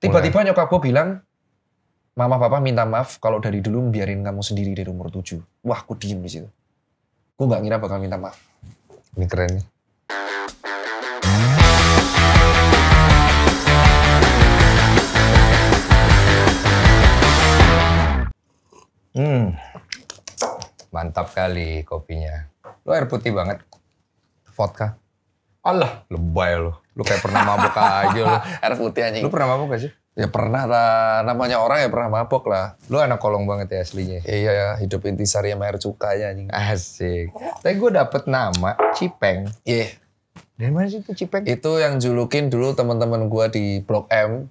Tiba-tiba nyokap gue bilang, mama papa minta maaf kalau dari dulu biarin kamu sendiri dari umur 7. Wah, aku diem di situ. Gue nggak ngira bakal minta maaf. Ini keren nih. Hmm. Mantap kali kopinya. Lo air putih banget. Vodka. Allah, lebay lo. Lu kayak pernah mabok aja lo. Air putih anjing. Lu pernah mabok gak sih? Ya pernah lah, namanya orang ya pernah mabok lah. Lu anak kolong banget ya aslinya. Iya ya, hidup intisari sama air cukanya anjing. Asik. Tapi gue dapet nama Cipeng. Iya. Yeah. Dari mana sih itu Cipeng? Itu yang julukin dulu teman-teman gue di Blok M.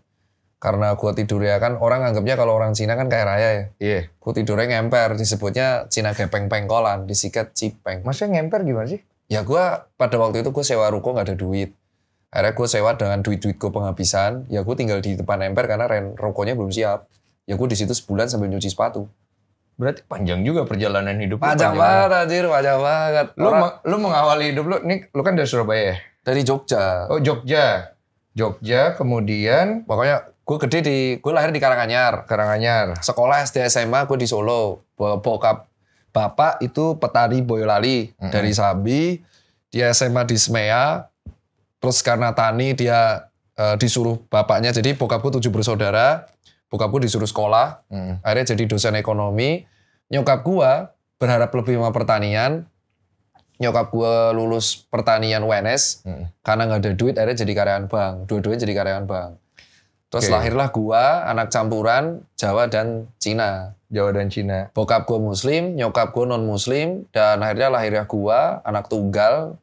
Karena gue tidur ya kan, orang anggapnya kalau orang Cina kan kayak raya ya. Iya. Yeah. Gue tidurnya ngemper, disebutnya Cina gepeng pengkolan, disikat Cipeng. Maksudnya ngemper gimana sih? ya gue pada waktu itu gue sewa ruko nggak ada duit akhirnya gue sewa dengan duit duit gue penghabisan ya gue tinggal di depan ember karena ren rukonya belum siap ya gue di situ sebulan sambil nyuci sepatu Berarti panjang juga perjalanan hidup panjang, panjang banget anjir, panjang banget. Lu Orang, lu mengawali hidup lu nih lu kan dari Surabaya ya? Dari Jogja. Oh, Jogja. Jogja kemudian pokoknya gue gede di gue lahir di Karanganyar. Karanganyar. Sekolah SD SMA gue di Solo. Bokap Bapak itu petani Boyolali mm -hmm. dari Sabi, Dia SMA di Smea. Terus karena tani dia uh, disuruh bapaknya. Jadi bokapku tujuh bersaudara. Bokapku disuruh sekolah. Mm. Akhirnya jadi dosen ekonomi. Nyokap gua berharap lebih sama pertanian. Nyokap gue lulus pertanian UNS hmm. karena nggak ada duit, akhirnya jadi karyawan bank. Dua-duanya jadi karyawan bank. Terus okay. lahirlah gua anak campuran Jawa dan Cina. Jawa dan Cina. Bokap gue muslim, nyokap gue non muslim, dan akhirnya lahirnya gue anak tunggal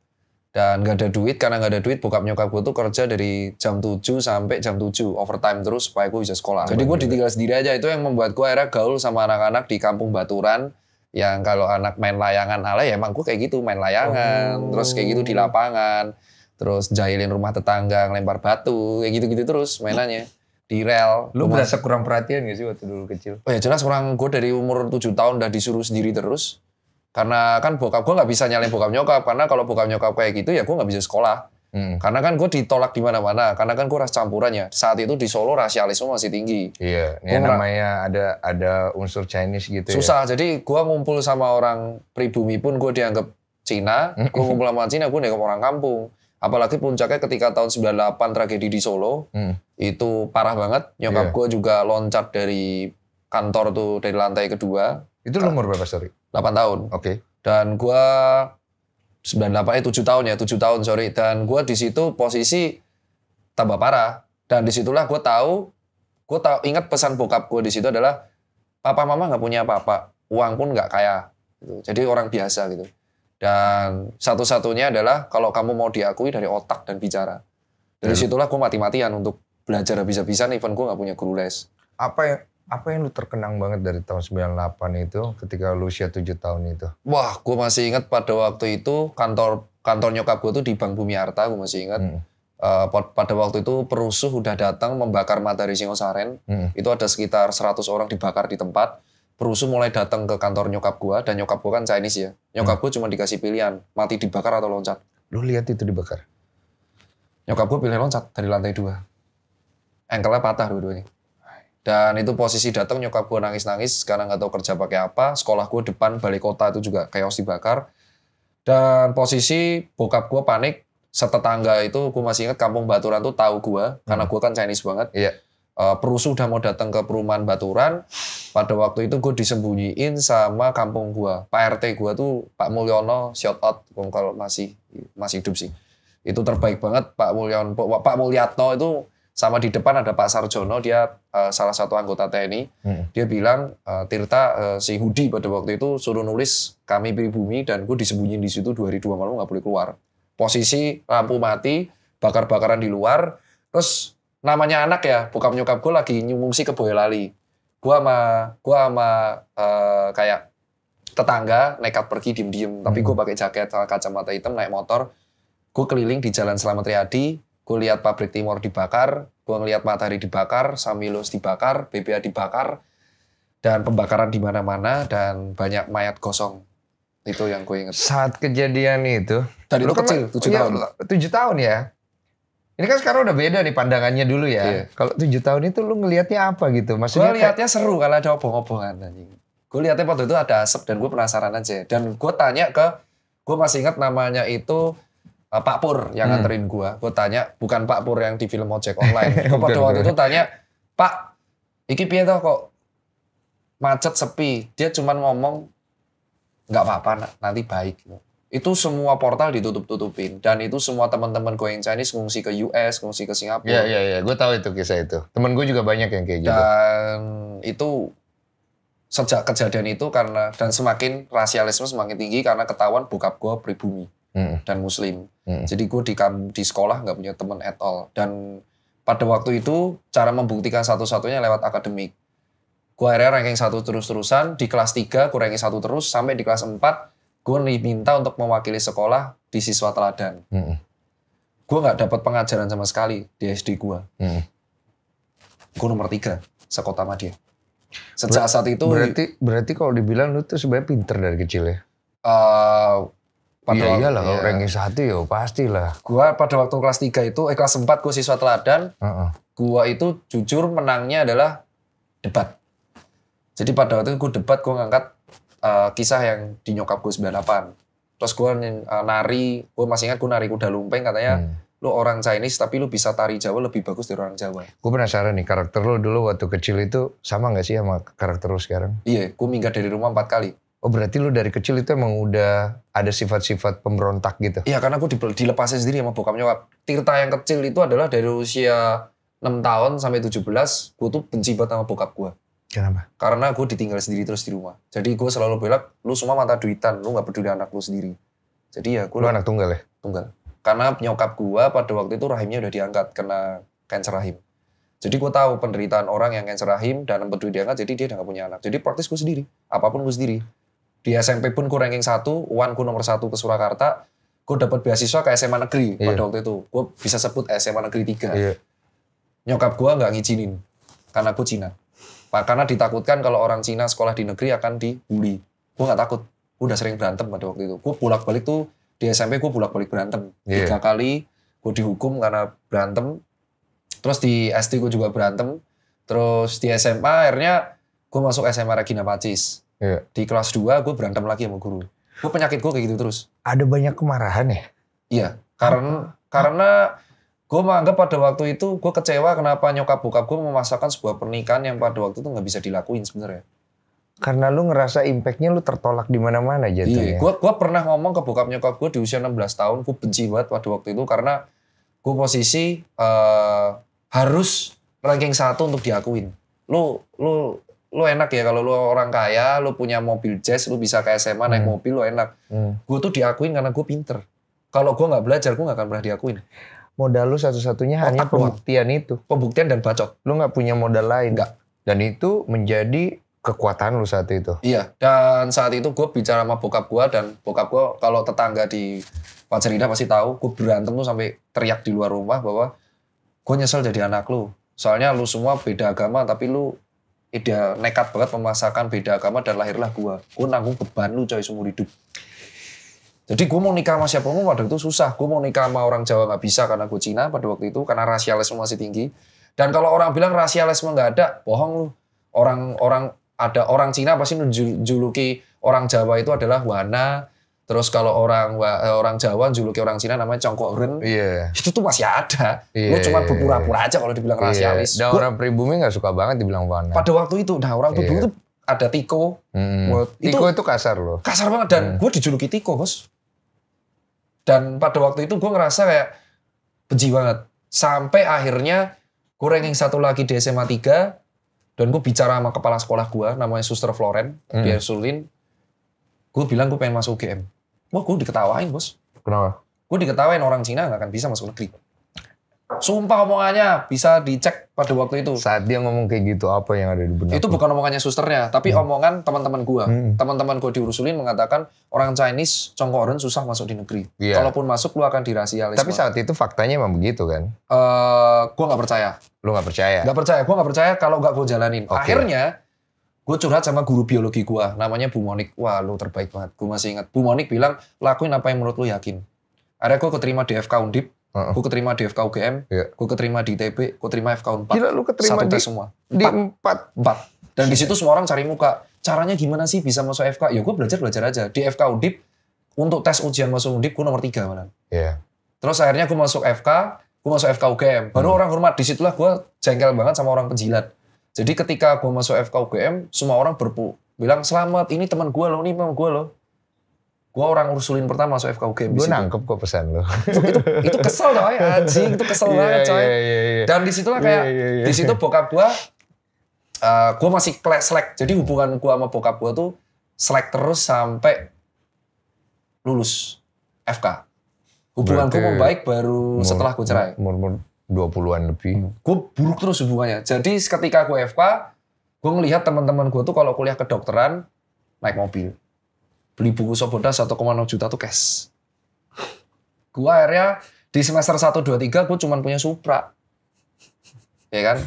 dan gak ada duit karena gak ada duit bokap nyokap gue tuh kerja dari jam 7 sampai jam 7 overtime terus supaya gue bisa sekolah jadi gue ditinggal sendiri aja itu yang membuat gue akhirnya gaul sama anak-anak di kampung Baturan yang kalau anak main layangan ala ya emang gue kayak gitu main layangan oh. terus kayak gitu di lapangan terus jahilin rumah tetangga lempar batu kayak gitu-gitu terus mainannya di rel. Lu rumah. merasa kurang perhatian gak sih waktu dulu kecil? Oh ya jelas kurang. Gue dari umur 7 tahun udah disuruh sendiri terus. Karena kan bokap gue gak bisa nyalain bokap nyokap. Karena kalau bokap nyokap kayak gitu ya gue gak bisa sekolah. Hmm. Karena kan gue ditolak di mana-mana. Karena kan gue ras campurannya. Saat itu di Solo rasialisme masih tinggi. Iya. Ini namanya ada ada unsur Chinese gitu. Ya. Susah. Ya? Jadi gue ngumpul sama orang pribumi pun gue dianggap Cina. Hmm. Gue ngumpul sama Cina gue dianggap orang kampung. Apalagi puncaknya ketika tahun 98 tragedi di Solo, hmm. itu parah banget. Nyokap yeah. gue juga loncat dari kantor tuh dari lantai kedua. Itu nah, umur berapa sorry? 8 tahun. Oke. Okay. Dan gue 98 eh 7 tahun ya, 7 tahun sorry. Dan gue di situ posisi tambah parah. Dan disitulah gue tahu, gue tahu ingat pesan bokap gue di situ adalah papa mama nggak punya apa-apa, uang pun nggak kaya. Gitu. Jadi orang biasa gitu. Dan satu-satunya adalah kalau kamu mau diakui dari otak dan bicara. Dari hmm. situlah gue mati-matian untuk belajar habis-habisan, even gue nggak punya guru les. Apa ya? Apa yang lu terkenang banget dari tahun 98 itu ketika lu usia 7 tahun itu? Wah, gue masih ingat pada waktu itu kantor kantor nyokap gue tuh di Bank Bumi Arta, gue masih ingat. Hmm. Uh, pada waktu itu perusuh udah datang membakar materi Singosaren. Hmm. Itu ada sekitar 100 orang dibakar di tempat perusuh mulai datang ke kantor nyokap gua dan nyokap gua kan Chinese ya. Nyokap hmm. gua cuma dikasih pilihan mati dibakar atau loncat. Lu lihat itu dibakar. Nyokap gua pilih loncat dari lantai dua. Engkelnya patah dua-duanya. Dan itu posisi datang nyokap gua nangis-nangis karena nggak tahu kerja pakai apa. Sekolah gua depan balai kota itu juga kayak chaos dibakar. Dan posisi bokap gua panik setetangga itu gua masih ingat kampung Baturan tuh tahu gua hmm. karena gua kan Chinese banget. Iya. Yeah Eh, perusuh udah mau datang ke perumahan Baturan. Pada waktu itu gue disembunyiin sama kampung gue. Pak RT gue tuh Pak Mulyono shout out kalau masih masih hidup sih. Itu terbaik banget Pak Mulyono. Pak Mulyatno itu sama di depan ada Pak Sarjono dia uh, salah satu anggota TNI hmm. dia bilang uh, Tirta uh, si Hudi pada waktu itu suruh nulis kami pribumi dan gue disembunyiin di situ dua hari dua malam nggak boleh keluar posisi lampu mati bakar-bakaran di luar terus namanya anak ya bokap nyokap gue lagi nyungsi ke Boyolali gue sama gue sama uh, kayak tetangga nekat pergi diem diem hmm. tapi gue pakai jaket kacamata hitam naik motor gue keliling di jalan Selamat Riyadi gue lihat pabrik timur dibakar gue ngelihat matahari dibakar Samilus dibakar BPA dibakar dan pembakaran di mana-mana dan banyak mayat kosong itu yang gue inget saat kejadian itu dari lu kan kecil tujuh iya, tahun tujuh tahun ya ini kan sekarang udah beda nih pandangannya dulu ya. Iya. Kalau tujuh tahun itu lu ngelihatnya apa gitu? Maksudnya gue lihatnya seru kalau ada obong-obongan Gue lihatnya waktu itu ada asap dan gue penasaran aja. Dan gue tanya ke, gue masih ingat namanya itu uh, Pak Pur yang hmm. nganterin gue. Gue tanya, bukan Pak Pur yang di film ojek online. Gue pada waktu itu tanya, Pak, iki piye tau kok macet sepi? Dia cuma ngomong, gak apa-apa nanti baik itu semua portal ditutup-tutupin dan itu semua teman-teman gue yang Chinese ngungsi ke US, ngungsi ke Singapura. Iya iya iya, gue tahu itu kisah itu. Temen gue juga banyak yang kayak gitu. Dan itu sejak kejadian itu karena dan semakin rasialisme semakin tinggi karena ketahuan bokap gue pribumi hmm. dan muslim. Hmm. Jadi gue di di sekolah nggak punya temen at all dan pada waktu itu cara membuktikan satu-satunya lewat akademik. Gue akhirnya ranking satu terus-terusan di kelas 3 gue ranking satu terus sampai di kelas 4 gue nih minta untuk mewakili sekolah di siswa teladan. Hmm. Gue nggak dapat pengajaran sama sekali di SD gue. Hmm. Gue nomor tiga sekota Madia. Sejak Ber saat itu. Berarti berarti kalau dibilang lu tuh sebenarnya pinter dari kecil ya? Uh, pada iya iyalah kalau iya. ranking satu ya pasti lah. Gue pada waktu kelas 3 itu, eh kelas 4 gue siswa teladan. Uh -uh. Gua itu jujur menangnya adalah debat. Jadi pada waktu itu gue debat gue ngangkat uh, kisah yang di nyokap gue 98 terus gue uh, eh, nari gue masih ingat gue nari kuda lumpeng katanya hmm. lu orang Chinese tapi lu bisa tari Jawa lebih bagus dari orang Jawa gue penasaran nih karakter lu dulu waktu kecil itu sama gak sih sama karakter lu sekarang iya gue minggat dari rumah empat kali Oh berarti lu dari kecil itu emang udah ada sifat-sifat pemberontak gitu? Iya karena gue dilepasin sendiri sama bokap nyokap. Tirta yang kecil itu adalah dari usia 6 tahun sampai 17, gue tuh benci banget sama bokap gue. Kenapa? Karena gue ditinggal sendiri terus di rumah. Jadi gue selalu bilang, lu semua mata duitan, lu gak peduli anak lu sendiri. Jadi ya gue... Lu anak tunggal ya? Tunggal. Karena nyokap gue pada waktu itu rahimnya udah diangkat, kena kanker rahim. Jadi gue tahu penderitaan orang yang kanker rahim dan peduli diangkat, jadi dia udah gak punya anak. Jadi praktis gue sendiri, apapun gue sendiri. Di SMP pun gue ranking 1, UAN gue nomor 1 ke Surakarta, gue dapat beasiswa ke SMA negeri iya. pada waktu itu. Gue bisa sebut SMA negeri 3. Iya. Nyokap gue gak ngizinin, karena gue Cina karena ditakutkan kalau orang Cina sekolah di negeri akan dibully. Gue nggak takut. Gue udah sering berantem pada waktu itu. Gue bolak-balik tuh di SMP gue bolak-balik berantem. Yeah. Tiga iya. kali gue dihukum karena berantem. Terus di SD gue juga berantem. Terus di SMA akhirnya gue masuk SMA Regina Pacis. Yeah. Di kelas 2 gue berantem lagi sama guru. Gue penyakit gue kayak gitu terus. Ada banyak kemarahan ya? Iya. Karena, karena gue menganggap pada waktu itu gue kecewa kenapa nyokap bokap gue memasakkan sebuah pernikahan yang pada waktu itu nggak bisa dilakuin sebenarnya karena lu ngerasa impactnya lu tertolak di mana mana jadi Iya, gua gua pernah ngomong ke bokap nyokap gue di usia 16 tahun, gue benci banget pada waktu itu karena gue posisi uh, harus ranking satu untuk diakuin. Lu lu lu enak ya kalau lu orang kaya, lu punya mobil jazz, lu bisa ke SMA hmm. naik mobil lu enak. Hmm. Gua tuh diakuin karena gue pinter. Kalau gue nggak belajar, gue nggak akan pernah diakuin modal lu satu-satunya hanya pembuktian itu. Pembuktian dan bacot. Lu nggak punya modal lain. Enggak. Dan itu menjadi kekuatan lu saat itu. Iya. Dan saat itu gue bicara sama bokap gue dan bokap gue kalau tetangga di Pacerina pasti tahu gue berantem tuh sampai teriak di luar rumah bahwa gue nyesel jadi anak lu. Soalnya lu semua beda agama tapi lu ide nekat banget memaksakan beda agama dan lahirlah gue. Gue nanggung beban lu coy seumur hidup. Jadi gue mau nikah sama siapa pun waktu itu susah. Gue mau nikah sama orang Jawa nggak bisa karena gue Cina pada waktu itu karena rasialisme masih tinggi. Dan kalau orang bilang rasialisme nggak ada, bohong lu. Orang orang ada orang Cina pasti menjuluki orang Jawa itu adalah wana. Terus kalau orang eh, orang Jawa juluki orang Cina namanya congkok ren. Iya. Yeah. Itu tuh masih ada. Yeah, lu cuma berpura-pura aja kalau dibilang yeah. rasialis. Dan orang pribumi nggak suka banget dibilang wana. Pada waktu itu, nah orang pribumi yeah. itu ada Tiko. Hmm. Tiko itu, itu kasar loh. Kasar banget dan hmm. gue dijuluki Tiko, bos. Dan pada waktu itu gue ngerasa kayak benci banget. Sampai akhirnya gue ranking satu lagi di SMA 3. Dan gue bicara sama kepala sekolah gue, namanya Suster Floren, hmm. dia Sulin. Gue bilang gue pengen masuk UGM. Wah gue diketawain bos. Kenapa? Gue diketawain orang Cina gak akan bisa masuk negeri. Sumpah omongannya bisa dicek pada waktu itu. Saat dia ngomong kayak gitu apa yang ada di benak? Itu bukan omongannya susternya, tapi hmm. omongan teman-teman gua. Hmm. Teman-teman gua diurusulin mengatakan orang Chinese congkoren susah masuk di negeri. Yeah. Kalaupun masuk lu akan dirasialisme. Tapi saat itu faktanya memang begitu kan? Uh, gua nggak percaya. Lu nggak percaya? Nggak percaya. Gua nggak percaya kalau nggak gua jalanin. Okay. Akhirnya gue curhat sama guru biologi gua namanya Bu Monik. Wah, lu terbaik banget. gua masih ingat. Bu Monik bilang, lakuin apa yang menurut lu yakin. Akhirnya gua keterima di FK Undip, Gue keterima di FK UGM, yeah. gue keterima di ITB, gue terima FK UNPAD. Gila lu keterima Satu di, semua. Empat. Di empat. Empat. Dan di situ semua orang cari muka. Caranya gimana sih bisa masuk FK? Ya gue belajar-belajar aja. Di FK UDIP, untuk tes ujian masuk UDIP, gue nomor tiga Yeah. Iya. Terus akhirnya gue masuk FK, gue masuk FK UGM. Baru hmm. orang hormat. Disitulah gue jengkel banget sama orang penjilat. Jadi ketika gue masuk FK UGM, semua orang berpu bilang selamat, ini teman gue loh, ini teman gue loh. Gua orang ursulin pertama masuk FKUGM. Gue nangkep kok pesan lo. Itu, itu, itu kesel coy, eh. anjing. Itu kesel yeah, banget coy. Yeah, yeah, yeah. Dan disitulah kayak, yeah, yeah, yeah. disitu bokap gue, uh, gue masih selek. Jadi hubungan gue sama bokap gue tuh selek terus sampai lulus FK. Hubungan mau baik baru mur, setelah gue cerai. Umur, umur 20-an lebih. Hmm. Gue buruk terus hubungannya. Jadi ketika gue FK, gue ngelihat teman-teman gue tuh kalau kuliah kedokteran naik mobil beli buku Sobonda 1,6 juta tuh cash. Gua akhirnya di semester 1, 2, 3 gue cuman punya Supra. Ya kan?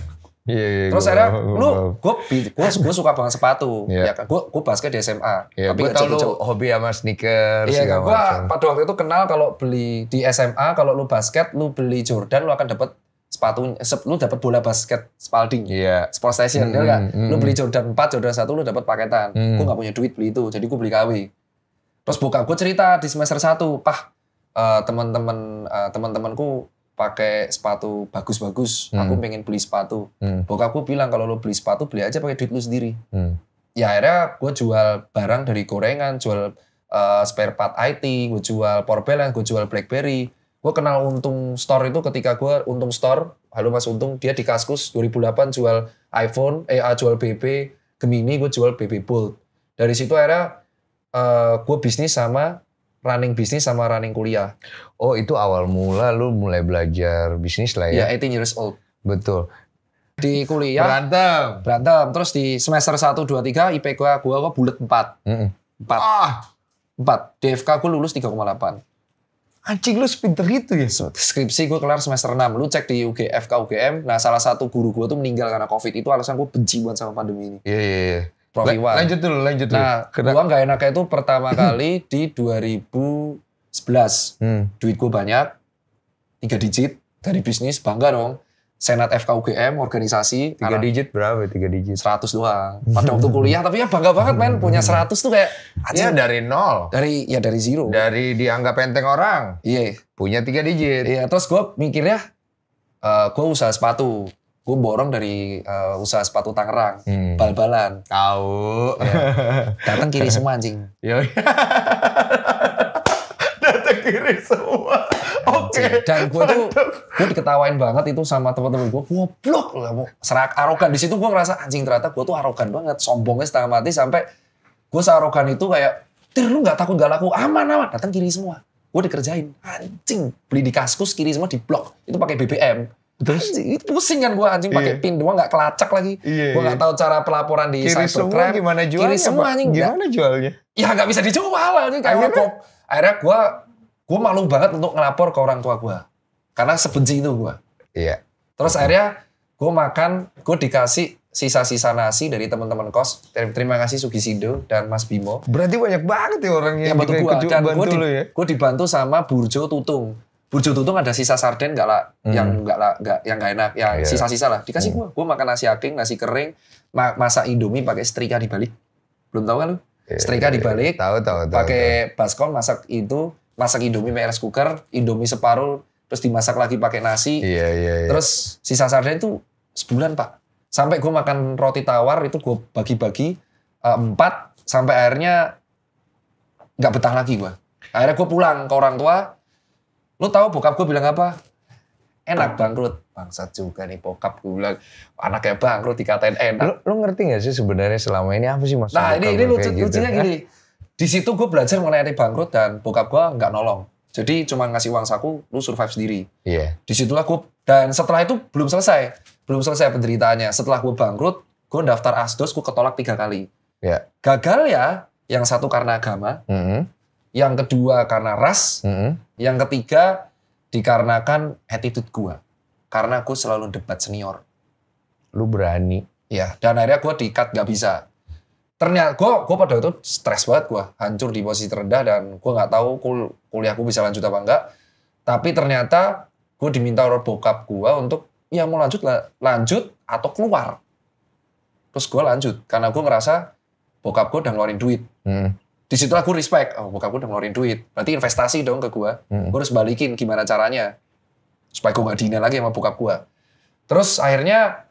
Iya, iya, Terus akhirnya lu gue gue suka banget sepatu. Yeah. Ya kan? Gue gue basket di SMA. Yeah, tapi kalau lu hobi sama sneakers Iya, yeah, gue pada waktu itu kenal kalau beli di SMA kalau lu basket lu beli Jordan lu akan dapat sepatu lu dapat bola basket Spalding. Iya. Yeah. Sport station mm, ya kan? Hmm, hmm, lu beli hmm. Jordan 4, Jordan 1 lu dapat paketan. Mm. Gue nggak punya duit beli itu, jadi gue beli KW. Terus buka gue cerita di semester 1, pah eh, teman-teman uh, teman-temanku pakai sepatu bagus-bagus, hmm. aku pengen beli sepatu. Hmm. Bokapku bilang kalau lo beli sepatu beli aja pakai duit lu sendiri. Hmm. Ya akhirnya gue jual barang dari gorengan, jual uh, spare part IT, gue jual power balance, gue jual BlackBerry. Gue kenal Untung Store itu ketika gue Untung Store, halo Mas Untung, dia di Kaskus 2008 jual iPhone, eh jual BB, Gemini gue jual BB Bold. Dari situ akhirnya uh, eh, gue bisnis sama running bisnis sama running kuliah. Oh itu awal mula lu mulai belajar bisnis lah ya? Ya 18 years old. Betul. Di kuliah. Berantem. Berantem. Terus di semester 1, 2, 3 IP gue, gue kok bulat 4. Mm -mm. 4. Ah. 4. DFK gue lulus 3,8. Anjing lu sepinter gitu ya? Skripsi gue kelar semester 6. Lu cek di UGF, KUGM. Nah salah satu guru gue tuh meninggal karena COVID. Itu alasan gue benci banget sama pandemi ini. Iya, yeah, iya, yeah, iya. Yeah. Prof Iwan. Lanjut dulu, lanjut dulu. Nah, gua nggak enaknya itu pertama kali di 2011. Hmm. Duit gua banyak, tiga digit dari bisnis, bangga dong. Senat FKUGM, organisasi. Tiga digit berapa? Tiga digit? seratus doang. Pada waktu kuliah, tapi ya bangga banget men. Hmm. Punya seratus tuh kayak... Iya dari nol. Dari, ya dari zero. Dari dianggap enteng orang. Iya. Punya tiga digit. Iya, terus gua mikirnya, uh, gua usaha sepatu gue borong dari uh, usaha sepatu Tangerang, hmm. bal-balan. Tahu. Ya. Datang kiri semua anjing. Yo. Datang kiri semua. Oke. Okay. Dan gue tuh gue diketawain banget itu sama teman-teman gue. gue blok lah, serak arogan di situ gue ngerasa anjing ternyata gue tuh arogan banget, sombongnya setengah mati sampai gue searogan itu kayak Tir lu gak takut gak laku, aman aman, datang kiri semua. Gue dikerjain, anjing, beli di kaskus kiri semua di blok, itu pakai BBM. Terus itu pusing kan gue anjing pakai iya. pin doang nggak kelacak lagi. Iya, gue nggak iya. tahu cara pelaporan di Kiri Cybercrime. Kiri gimana jualnya? Kiri semua anjing gimana jualnya? Ya nggak bisa dijual anjing. Akhirnya, kok akhirnya gue gue malu banget untuk ngelapor ke orang tua gue karena sebenci itu gue. Iya. Terus hmm. akhirnya gue makan gue dikasih sisa-sisa nasi dari teman-teman kos. Terima kasih Sugisido dan Mas Bimo. Berarti banyak banget ya orangnya yang ya, bantu gue dan gue di, ya? dibantu sama Burjo Tutung Burjo Tutung ada sisa sarden nggak lah hmm. yang nggak lah gak, yang nggak enak ya iya. sisa-sisa lah dikasih hmm. gua. Gua makan nasi aking, nasi kering, ma masak indomie pakai setrika dibalik. Belum tahu kan lu? Yeah, setrika yeah, dibalik. Iya. Tahu tahu tahu. Pakai baskom masak itu, masak indomie pakai rice cooker, indomie separuh terus dimasak lagi pakai nasi. yeah, yeah, yeah. Terus sisa sarden itu sebulan, Pak. Sampai gua makan roti tawar itu gua bagi-bagi eh, empat sampai akhirnya nggak betah lagi gua. Akhirnya gua pulang ke orang tua, Lu tahu bokap gue bilang apa? Enak bangkrut. bangsa juga nih bokap gue bilang anaknya bangkrut dikatain enak. Lu, lu ngerti gak sih sebenarnya selama ini apa sih maksudnya? Nah ini, ini lucu, gitu. lucunya gini. Di situ gue belajar mengenai bangkrut dan bokap gue nggak nolong. Jadi cuma ngasih uang saku, lu survive sendiri. Iya. Yeah. Disitulah gue, dan setelah itu belum selesai. Belum selesai penderitaannya. Setelah gue bangkrut, gue daftar ASDOS, gue ketolak tiga kali. Iya. Yeah. Gagal ya, yang satu karena agama, mm -hmm yang kedua karena ras, hmm. yang ketiga dikarenakan attitude gue, Karena aku selalu debat senior. Lu berani. Ya, dan akhirnya gue dikat gak bisa. Ternyata gue, gue pada itu stres banget gue, hancur di posisi terendah dan gue nggak tahu kul kuliah gue bisa lanjut apa enggak. Tapi ternyata gue diminta orang bokap gue untuk ya mau lanjut lanjut atau keluar terus gue lanjut karena gue ngerasa bokap gue udah ngeluarin duit hmm di situ aku respect oh bokap gue udah ngeluarin duit berarti investasi dong ke gue hmm. gue harus balikin gimana caranya supaya gue gak dina lagi sama bokap gue terus akhirnya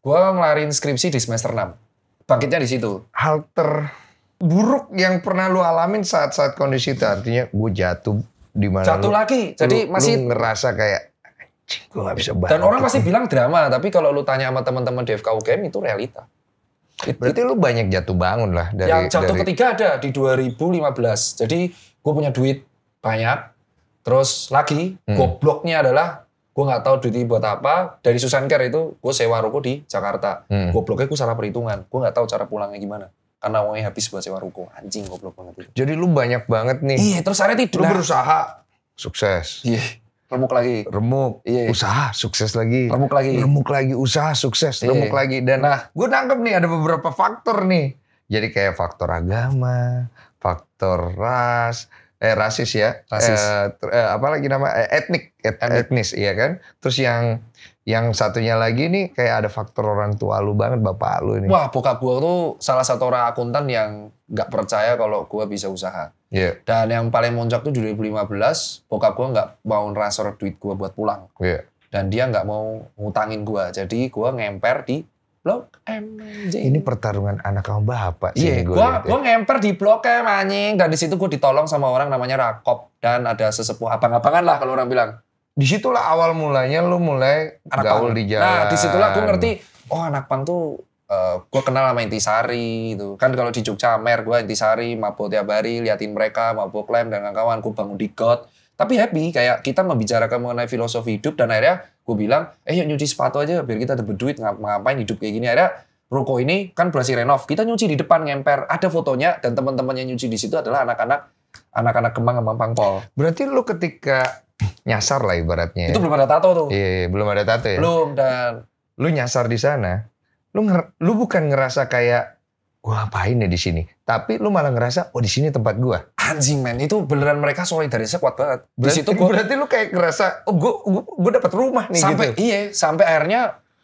gue ngelarin skripsi di semester 6 bangkitnya di situ hal terburuk yang pernah lu alamin saat-saat kondisi itu artinya gue jatuh di mana jatuh lu, lagi jadi lu, masih lu ngerasa kayak gue gak bisa dan orang pasti bilang drama tapi kalau lu tanya sama teman-teman di FK UGM itu realita Berarti lu banyak jatuh bangun lah dari Yang jatuh dari... ketiga ada di 2015. Jadi gue punya duit banyak. Terus lagi hmm. gobloknya adalah gue nggak tahu duit buat apa. Dari Susan Care itu gue sewa ruko di Jakarta. Hmm. Gobloknya gue salah perhitungan. Gue nggak tahu cara pulangnya gimana karena uangnya habis buat sewa ruko anjing goblok banget itu. jadi lu banyak banget nih iya terus akhirnya tidur lu nah. berusaha iya. sukses iya remuk lagi remuk iya, iya. usaha sukses lagi remuk lagi remuk lagi usaha sukses iya, remuk iya. lagi dan nah gue nangkep nih ada beberapa faktor nih jadi kayak faktor agama faktor ras eh rasis ya rasis eh, eh apa lagi nama eh, etnik et, etnis iya kan terus yang yang satunya lagi nih kayak ada faktor orang tua lu banget bapak lu ini wah bokap gue tuh salah satu orang akuntan yang nggak percaya kalau gue bisa usaha Yeah. Dan yang paling moncak tuh 2015, bokap gue nggak mau transfer duit gue buat pulang. Yeah. Dan dia nggak mau ngutangin gue, jadi gue ngemper di Blok M Jadi, Ini pertarungan anak kamu bapak sih. Iya, yeah, gue ya. ngemper di Blok M anjing. Dan di situ gue ditolong sama orang namanya Rakop. Dan ada sesepuh abang-abangan lah kalau orang bilang. Disitulah awal mulanya lu mulai anak gaul pang. di nah, jalan. Nah disitulah gue ngerti, oh anak pang tuh uh, eh, gue kenal sama Intisari itu kan kalau di Jogja Amer gue Intisari mapo tiap hari liatin mereka mapo lem dan kawan kawan gue bangun di God tapi happy kayak kita membicarakan mengenai filosofi hidup dan akhirnya gue bilang eh yuk nyuci sepatu aja biar kita dapat duit ngap ngapain hidup kayak gini akhirnya ruko ini kan berhasil renov kita nyuci di depan ngemper ada fotonya dan teman temannya nyuci di situ adalah anak-anak anak-anak kemang sama pangpol berarti lu ketika nyasar lah ibaratnya ya? itu ya? belum ada tato tuh iya, iya belum ada tato ya belum dan lu nyasar di sana lu nger lu bukan ngerasa kayak gua ngapain ya di sini, tapi lu malah ngerasa oh di sini tempat gua. Anjing man itu beneran mereka dari kuat banget. di situ gua berarti lu kayak ngerasa oh gua gua, gua dapat rumah nih sampai, gitu. Iya, sampai akhirnya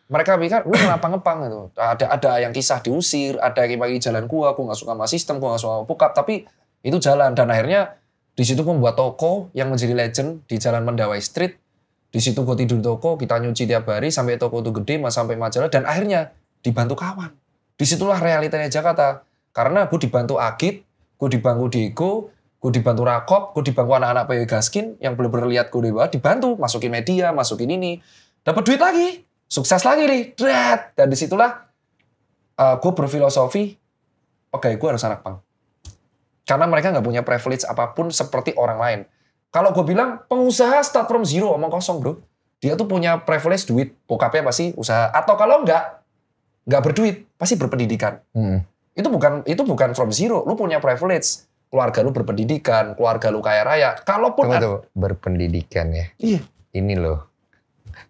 mereka pikir lu kenapa ngepang gitu. Ada ada yang kisah diusir, ada yang bagi jalan gua, gua nggak suka sama sistem, gua nggak suka sama pukap, tapi itu jalan dan akhirnya di situ membuat toko yang menjadi legend di Jalan Mendawai Street. Di situ gua tidur toko, kita nyuci tiap hari sampai toko itu gede, mas sampai majalah dan akhirnya dibantu kawan. Disitulah realitanya Jakarta. Karena gue dibantu Agit, gue dibantu Diego, gue dibantu Rakop, gue dibantu anak-anak PW Gaskin yang belum bener lihat gue dibantu, masukin media, masukin ini. Dapat duit lagi, sukses lagi nih. dread. Dan disitulah uh, eh, gue berfilosofi, oke okay, gue harus anak pang. Karena mereka nggak punya privilege apapun seperti orang lain. Kalau gue bilang pengusaha start from zero omong kosong bro. Dia tuh punya privilege duit, bokapnya pasti usaha. Atau kalau nggak nggak berduit pasti berpendidikan. Hmm. Itu bukan itu bukan from zero. Lu punya privilege keluarga lu berpendidikan, keluarga lu kaya raya. Kalaupun tunggu, berpendidikan ya. Iya. Ini loh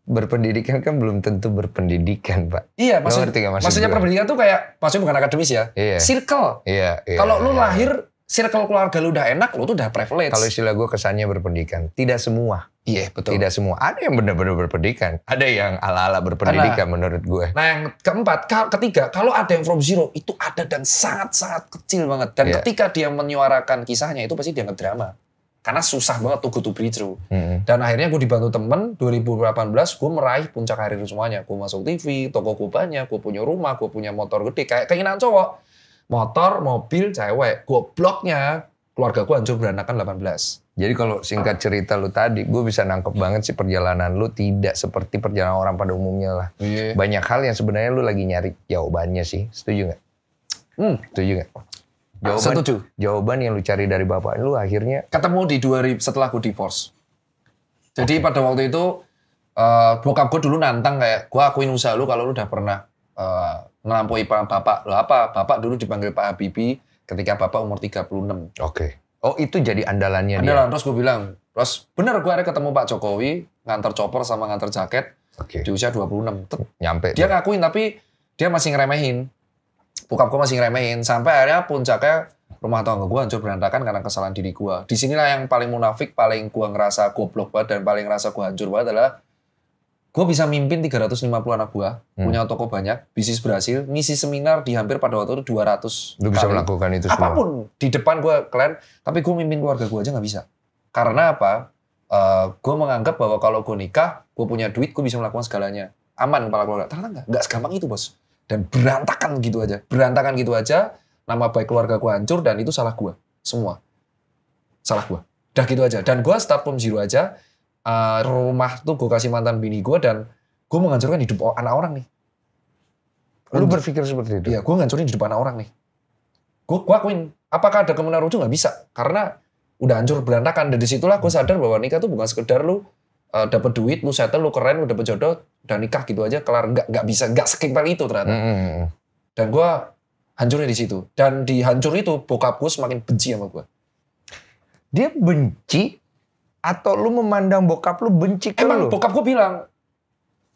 berpendidikan kan belum tentu berpendidikan pak. Iya maksud, maksudnya maksudnya berpendidikan tuh kayak maksudnya bukan akademis ya. Iya. Circle. Iya. iya Kalau iya. lu iya. lahir circle keluarga lu udah enak, lu tuh udah privilege. Kalau istilah gue kesannya berpendidikan. Tidak semua. Iya, yeah, betul. Tidak semua. Ada yang benar-benar berpendidikan. Ada yang ala-ala berpendidikan Karena, menurut gue. Nah yang keempat, ketiga, kalau ada yang from zero, itu ada dan sangat-sangat kecil banget. Dan yeah. ketika dia menyuarakan kisahnya, itu pasti dia ngedrama, Karena susah banget tuh go to be true. -hmm. Dan akhirnya gue dibantu temen, 2018 gue meraih puncak karir semuanya. Gue masuk TV, toko gue banyak, gue punya rumah, gue punya motor gede. Kayak keinginan cowok motor, mobil, cewek. Gobloknya keluarga gue hancur beranakan 18. Jadi kalau singkat cerita lu tadi, gue bisa nangkep banget sih perjalanan lu tidak seperti perjalanan orang pada umumnya lah. Yeah. Banyak hal yang sebenarnya lu lagi nyari jawabannya sih. Setuju gak? Hmm. Setuju gak? Jawaban, Setuju. Jawaban yang lu cari dari bapak lu akhirnya ketemu di dua ribu setelah gue divorce. Jadi okay. pada waktu itu uh, bokap gue dulu nantang kayak gue akuin usaha lu kalau lu udah pernah uh, eh, pak bapak. Loh apa? Bapak dulu dipanggil Pak Habibie ketika bapak umur 36. Oke. Okay. Oh itu jadi andalannya Andalan. Dia. Terus gue bilang, terus bener gue ada ketemu Pak Jokowi, ngantar chopper sama ngantar jaket okay. di usia 26. Tet Nyampe. Dia tuh. ngakuin tapi dia masih ngeremehin. Bokap gue masih ngeremehin. Sampai akhirnya puncaknya rumah tangga gue hancur berantakan karena kesalahan diri gue. Disinilah yang paling munafik, paling gue ngerasa goblok banget dan paling ngerasa gue hancur banget adalah gue bisa mimpin 350 anak gue, hmm. punya toko banyak, bisnis berhasil, misi seminar di hampir pada waktu itu 200. Lu bisa kali. melakukan itu semua. Apapun di depan gue kalian, tapi gue mimpin keluarga gue aja gak bisa. Karena apa? Uh, eh, gue menganggap bahwa kalau gue nikah, gue punya duit, gue bisa melakukan segalanya. Aman kepala keluarga. Ternyata nggak, enggak segampang itu bos. Dan berantakan gitu aja, berantakan gitu aja. Nama baik keluarga gue hancur dan itu salah gue semua. Salah gue. Udah gitu aja. Dan gue start from zero aja uh, rumah tuh gue kasih mantan bini gue dan gue menghancurkan hidup anak orang nih. Lu berpikir seperti itu? Iya, gue ngancurin hidup anak orang nih. Gue gue akuin, apakah ada kemana rujuk nggak bisa? Karena udah hancur berantakan. Dari disitulah gue sadar bahwa nikah tuh bukan sekedar lu uh, eh, dapat duit, lu settle, lu keren, lu dapet jodoh, udah nikah gitu aja kelar. Nggak nggak bisa, nggak sekimpel itu ternyata. -hmm. Dan gue hancurnya di situ. Dan di hancur itu bokap gue semakin benci sama gue. Dia benci atau lu memandang bokap lu benci ke Emang lu? bokap gue bilang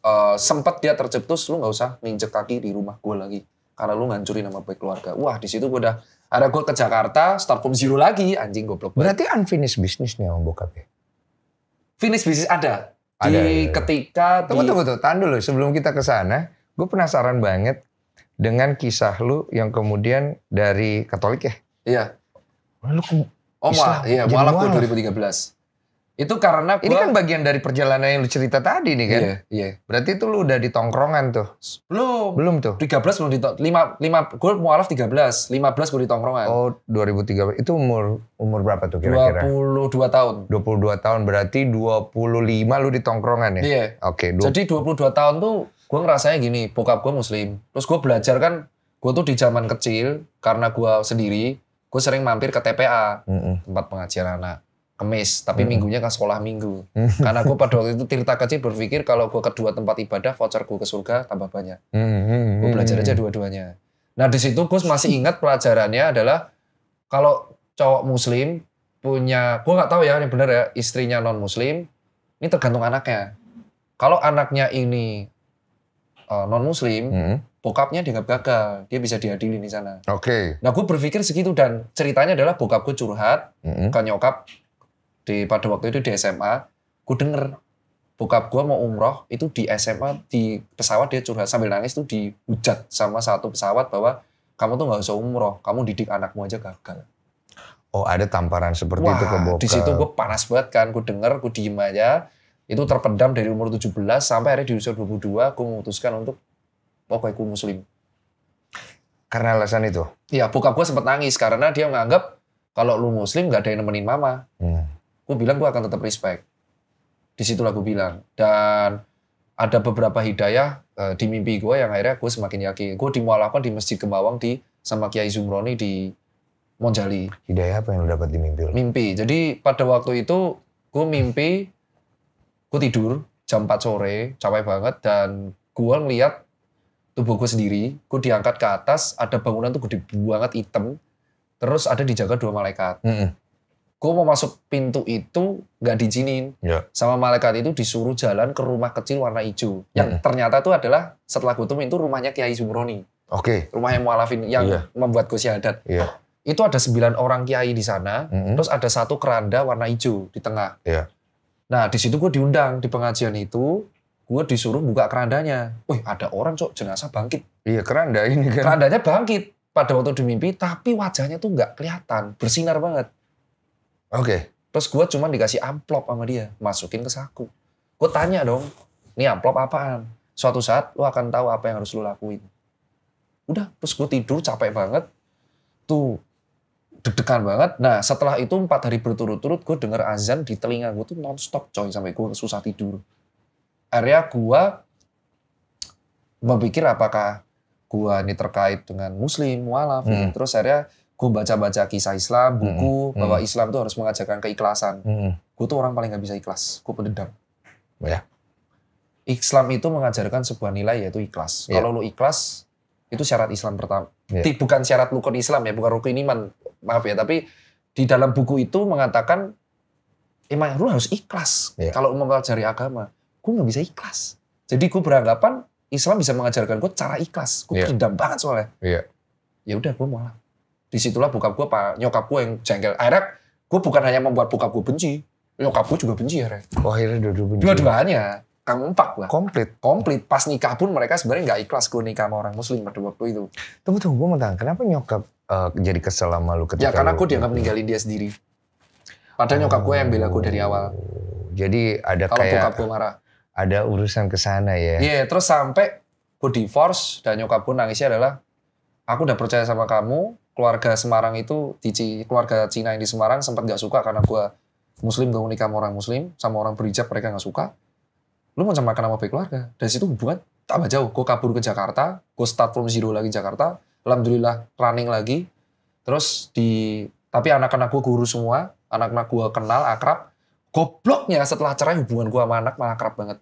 uh, eh, sempat dia tercetus lu nggak usah nginjek kaki di rumah gue lagi karena lu ngancurin nama baik keluarga. Wah di situ gue udah ada gue ke Jakarta start from zero lagi anjing goblok. Berarti unfinished business nih sama bokap ya? Finish bisnis ada. Di ya. ya. ketika tunggu tunggu tunggu tahan dulu sebelum kita ke sana, gue penasaran banget dengan kisah lu yang kemudian dari Katolik ya? Iya. Lu ke Oh, Islam, iya, malah 2013. Itu karena gua, ini kan bagian dari perjalanan yang lu cerita tadi nih kan. Iya. yeah. Berarti itu lu udah di tongkrongan tuh. Belum. Belum tuh. 13 belum di 5 5 gue mualaf 13, 15 gue di tongkrongan. Oh, 2013. Itu umur umur berapa tuh kira-kira? 22 tahun. 22 tahun berarti 25 lu di tongkrongan ya? Iya. Oke, okay, 20. Jadi 22 tahun tuh gue ngerasanya gini, bokap gue muslim. Terus gue belajar kan gue tuh di zaman kecil karena gue sendiri, gue sering mampir ke TPA, mm -mm. tempat pengajian anak kemis, tapi hmm. minggunya kan sekolah minggu. Hmm. Karena gue pada waktu itu Tirta kecil berpikir kalau gue kedua tempat ibadah, voucher gue ke surga tambah banyak. Hmm. hmm, hmm gue hmm, belajar aja dua-duanya. Nah di situ gue masih ingat pelajarannya adalah kalau cowok muslim punya, gue nggak tahu ya ini bener ya, istrinya non muslim, ini tergantung anaknya. Kalau anaknya ini uh, eh, non muslim, hmm. bokapnya dianggap gagal, dia bisa diadili di sana. Oke. Okay. Nah gue berpikir segitu dan ceritanya adalah bokap gue curhat hmm. ke nyokap di pada waktu itu di SMA, gue denger bokap gue mau umroh itu di SMA di pesawat dia curhat sambil nangis tuh dihujat sama satu pesawat bahwa kamu tuh nggak usah umroh, kamu didik anakmu aja gagal. Oh ada tamparan seperti Wah, itu ke bokap. Di situ gue panas banget kan, gue denger, gue diem aja. Itu terpendam dari umur 17 sampai akhirnya di usia 22 gue memutuskan untuk pokoknya oh, gue muslim. Karena alasan itu? Iya bokap gue sempat nangis karena dia menganggap kalau lu muslim nggak ada yang nemenin mama. Hmm gue bilang gue akan tetap respect. Disitulah gue bilang. Dan ada beberapa hidayah e, di mimpi gue yang akhirnya gue semakin yakin. Gue dimualafkan di Masjid Kemawang di sama Kiai Zumroni di Monjali. Hidayah apa yang lo dapat di mimpi Mimpi. Jadi pada waktu itu gue mimpi, gue tidur jam 4 sore, capek banget dan gue ngeliat tubuh gue sendiri, gue diangkat ke atas, ada bangunan tuh gede banget hitam, terus ada dijaga dua malaikat. Mm -hmm gue mau masuk pintu itu gak diizinin ya. sama malaikat itu disuruh jalan ke rumah kecil warna hijau yang ya. ternyata itu adalah setelah Gutum itu rumahnya Kiai Sumroni oke okay. yang Mualafin yang ya. membuat gue syahadat ya. itu ada sembilan orang kiai di sana mm -hmm. terus ada satu keranda warna hijau di tengah ya. nah di situ gue diundang di pengajian itu gue disuruh buka kerandanya wih ada orang cok jenazah bangkit iya keranda ini kan kerandanya bangkit pada waktu dimimpi tapi wajahnya tuh nggak kelihatan bersinar banget Oke. Okay. Terus gue cuma dikasih amplop sama dia, masukin ke saku. Gue tanya dong, ini amplop apaan? Suatu saat lu akan tahu apa yang harus lo lakuin. Udah, terus gue tidur capek banget. Tuh, deg-degan banget. Nah setelah itu empat hari berturut-turut gue denger azan di telinga gue tuh nonstop coy sampai gue susah tidur. Area gue memikir apakah gue ini terkait dengan muslim, mualaf. Gitu. Hmm. Terus akhirnya gue baca-baca kisah Islam, buku hmm. bahwa Islam itu harus mengajarkan keikhlasan. Hmm. Gue tuh orang paling gak bisa ikhlas, gue pendendam. Ya. Islam itu mengajarkan sebuah nilai yaitu ikhlas. Ya. Kalau lo ikhlas, itu syarat Islam pertama. Ya. Bukan syarat rukun Islam ya, bukan rukun iman, maaf ya. Tapi di dalam buku itu mengatakan, emang lu harus ikhlas. Ya. Kalau mempelajari agama, gue gak bisa ikhlas. Jadi gue beranggapan Islam bisa mengajarkan gue cara ikhlas. Gue yeah. Ya. banget soalnya. Ya, ya udah, gue malah disitulah bokap gue pak nyokap gue yang jengkel akhirnya gue bukan hanya membuat bokap gue benci nyokap gue juga benci akhirnya oh, akhirnya dua benci dua-duanya kang empat gue komplit komplit pas nikah pun mereka sebenarnya nggak ikhlas gue nikah sama orang muslim pada waktu itu tunggu tunggu gue mau tanya kenapa nyokap uh, jadi kesel sama lu ketika ya karena gue dianggap ninggalin dia sendiri padahal oh. nyokap gue yang bela gue dari awal oh, jadi ada kalau kayak bokap gue marah ada urusan ke sana ya. Iya, yeah, terus sampai gue divorce dan nyokap pun nangisnya adalah aku udah percaya sama kamu, keluarga Semarang itu di keluarga Cina yang di Semarang sempat nggak suka karena gue Muslim gak menikah sama orang Muslim sama orang berhijab mereka nggak suka lu mau sama nama baik keluarga dari situ hubungan tambah jauh gue kabur ke Jakarta gue start from zero lagi Jakarta alhamdulillah running lagi terus di tapi anak-anak gue guru semua anak-anak gue kenal akrab gobloknya setelah cerai hubungan gue sama anak malah akrab banget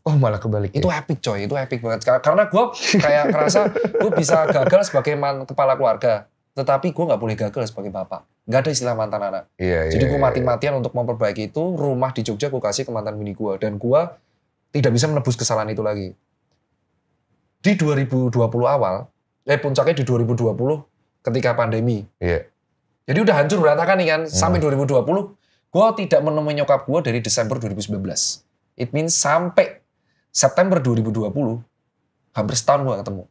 Oh malah kebalik. Itu ya? epic coy, itu epic banget. Karena gue kayak ngerasa gue bisa gagal sebagai man, kepala keluarga. Tetapi gue gak boleh gagal sebagai bapak. Gak ada istilah mantan anak. Iya, iya Jadi iya, gue iya. mati-matian iya. untuk memperbaiki itu. Rumah di Jogja gue kasih ke mantan bini gue. Dan gue tidak bisa menebus kesalahan itu lagi. Di 2020 awal, eh puncaknya di 2020 ketika pandemi. Iya. Jadi udah hancur berantakan nih kan. Sampai hmm. 2020 gue tidak menemui nyokap gue dari Desember 2019. It means sampai September 2020, hampir setahun gue ketemu.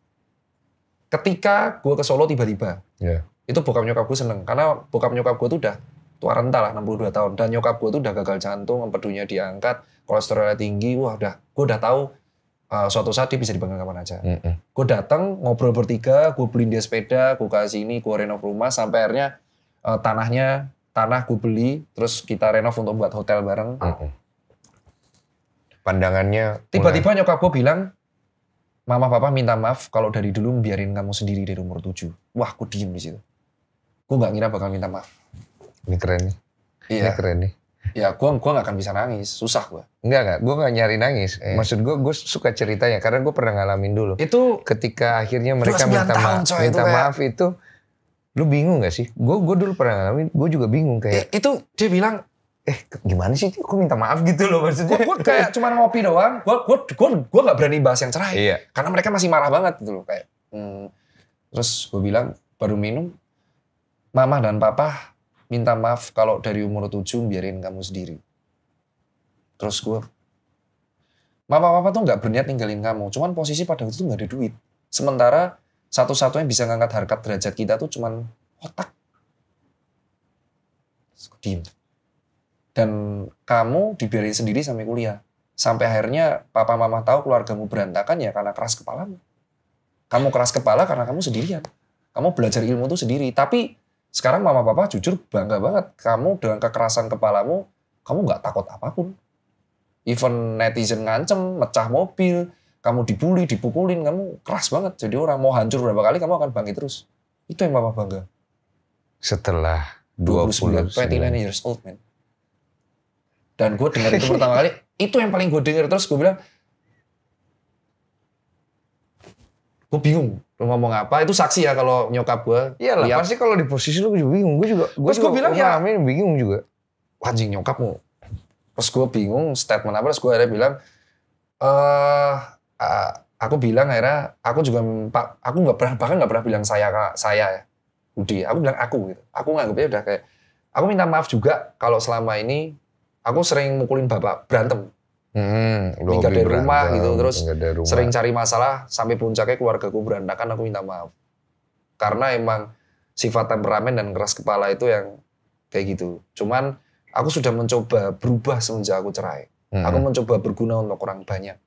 Ketika gue ke Solo tiba-tiba, yeah. itu bokap nyokap gue seneng. Karena bokap nyokap gue tuh udah tua renta lah 62 tahun. Dan nyokap gue tuh udah gagal jantung, empedunya diangkat, kolesterolnya tinggi. Wah udah, gue udah tahu uh, suatu saat dia bisa dibangun kapan aja. Mm -hmm. Gue datang ngobrol bertiga, gue beliin dia sepeda, gue kasih ini, gue renov rumah. Sampai akhirnya uh, tanahnya, tanah gue beli, terus kita renov untuk buat hotel bareng. Mm -hmm pandangannya tiba-tiba nyokap gue bilang mama papa minta maaf kalau dari dulu biarin kamu sendiri dari umur 7 wah aku diem di situ gue nggak ngira bakal minta maaf ini keren nih iya. ini keren nih ya gue gua gak akan bisa nangis susah gue Enggak enggak, gue gak nyari nangis. Eh. Maksud gue, gue suka ceritanya karena gue pernah ngalamin dulu. Itu ketika akhirnya mereka minta maaf, minta maaf itu, lu bingung gak sih? Gue gue dulu pernah ngalamin, gue juga bingung kayak. Itu dia bilang eh gimana sih gue minta maaf gitu loh maksudnya gue kayak cuma ngopi doang gue gue gue gue nggak berani bahas yang cerai iya. karena mereka masih marah banget gitu loh kayak hmm. terus gue bilang baru minum mama dan papa minta maaf kalau dari umur tujuh biarin kamu sendiri terus gue mama papa tuh nggak berniat ninggalin kamu cuman posisi pada waktu itu nggak ada duit sementara satu-satunya bisa ngangkat harkat derajat kita tuh cuman otak terus gue diem dan kamu dibiarin sendiri sampai kuliah sampai akhirnya papa mama tahu keluargamu berantakan ya karena keras kepala. kamu keras kepala karena kamu sendirian kamu belajar ilmu itu sendiri tapi sekarang mama papa jujur bangga banget kamu dengan kekerasan kepalamu kamu nggak takut apapun even netizen ngancem mecah mobil kamu dibully, dipukulin, kamu keras banget. Jadi orang mau hancur berapa kali kamu akan bangkit terus. Itu yang mama bangga. Setelah 29, 29 years old man. Dan gue denger itu pertama kali, itu yang paling gue denger. Terus gue bilang, gue bingung lu ngomong apa itu saksi ya kalau nyokap gue iya lah pasti kalau di posisi lu juga bingung gue juga gue juga bilang ya amin bingung juga anjing nyokapmu terus gue bingung statement apa terus gue akhirnya bilang eh aku bilang akhirnya aku juga pak aku nggak pernah bahkan nggak pernah bilang saya saya ya udah aku bilang aku gitu aku nganggapnya udah kayak aku minta maaf juga kalau selama ini aku sering mukulin bapak berantem Hmm, tinggal dari berantem, rumah gitu terus rumah. sering cari masalah sampai puncaknya keluarga keluargaku berantakan aku minta maaf karena emang sifat temperamen dan keras kepala itu yang kayak gitu cuman aku sudah mencoba berubah semenjak aku cerai hmm. aku mencoba berguna untuk orang banyak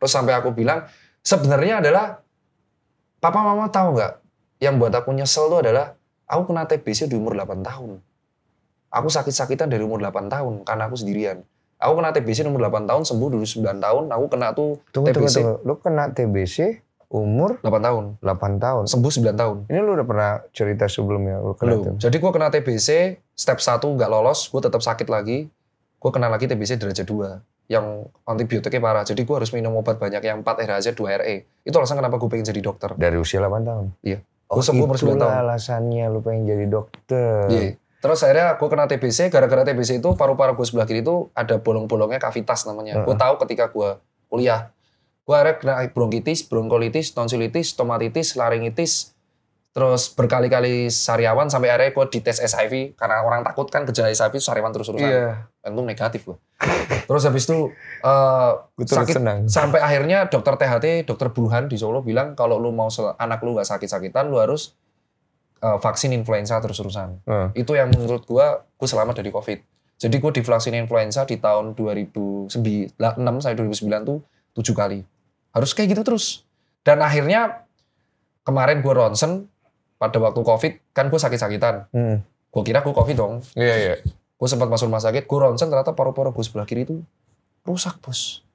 terus sampai aku bilang sebenarnya adalah papa mama tahu nggak yang buat aku nyesel itu adalah aku kena TBC di umur 8 tahun Aku sakit-sakitan dari umur 8 tahun karena aku sendirian. Aku kena TBC umur 8 tahun, sembuh dulu 9 tahun. Aku kena tuh tunggu, TBC. Tunggu, tunggu. Lu kena TBC umur 8 tahun. 8 tahun. Sembuh 9 tahun. Ini lu udah pernah cerita sebelumnya lu kena Belum. Jadi gua kena TBC, step 1 nggak lolos, gua tetap sakit lagi. Gua kena lagi TBC derajat 2 yang antibiotiknya parah. Jadi gua harus minum obat banyak yang 4 RHZ, 2 RE. Itu alasan kenapa gua pengen jadi dokter. Dari usia 8 tahun? Iya. Oh, gue sembuh umur 9 tahun. alasannya lu pengen jadi dokter. Iya. Terus akhirnya gue kena TBC, gara-gara TBC itu paru-paru gue sebelah kiri itu ada bolong-bolongnya kavitas namanya. Uh -huh. Gue tahu ketika gue kuliah. Gue akhirnya kena bronkitis, bronkolitis, tonsilitis, stomatitis, laringitis, terus berkali-kali sariawan sampai akhirnya gue dites HIV karena orang takut kan gejala HIV sariawan terus-terusan. Iya. Yeah. negatif gue. terus habis itu uh, sakit senang. sampai akhirnya dokter THT, dokter Buruhan di Solo bilang kalau lu mau anak lu gak sakit-sakitan, lu harus Eh, vaksin influenza terus-terusan. Hmm. Itu yang menurut gue, gue selamat dari Covid. Jadi gua divaksin influenza di tahun 2006 sampai 2009 tuh tujuh kali. Harus kayak gitu terus. Dan akhirnya kemarin gue ronsen pada waktu Covid kan gue sakit-sakitan. Hmm. Gua kira gue Covid dong. Iya, yeah, iya. Yeah. Gua sempat masuk rumah sakit, Gue ronsen ternyata paru-paru gue sebelah kiri itu rusak, Bos.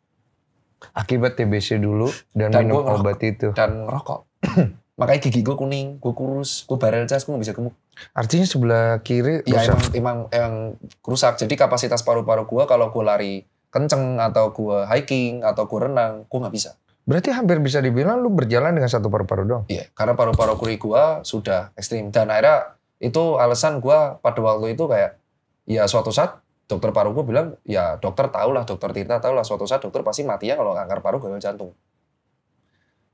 Akibat TBC dulu dan, dan minum obat itu. Dan rokok. makanya gigi gue kuning gue kurus gue barel cas gue gak bisa gemuk artinya sebelah kiri ya rusak. emang emang emang rusak jadi kapasitas paru-paru gue kalau gue lari kenceng atau gue hiking atau gue renang gue nggak bisa Berarti hampir bisa dibilang lu berjalan dengan satu paru-paru dong? Iya, karena paru-paru kiri gua sudah ekstrim. Dan akhirnya itu alasan gue pada waktu itu kayak, ya suatu saat dokter paru gue bilang, ya dokter tau lah, dokter Tirta tau lah, suatu saat dokter pasti mati ya kalau kanker paru gagal jantung.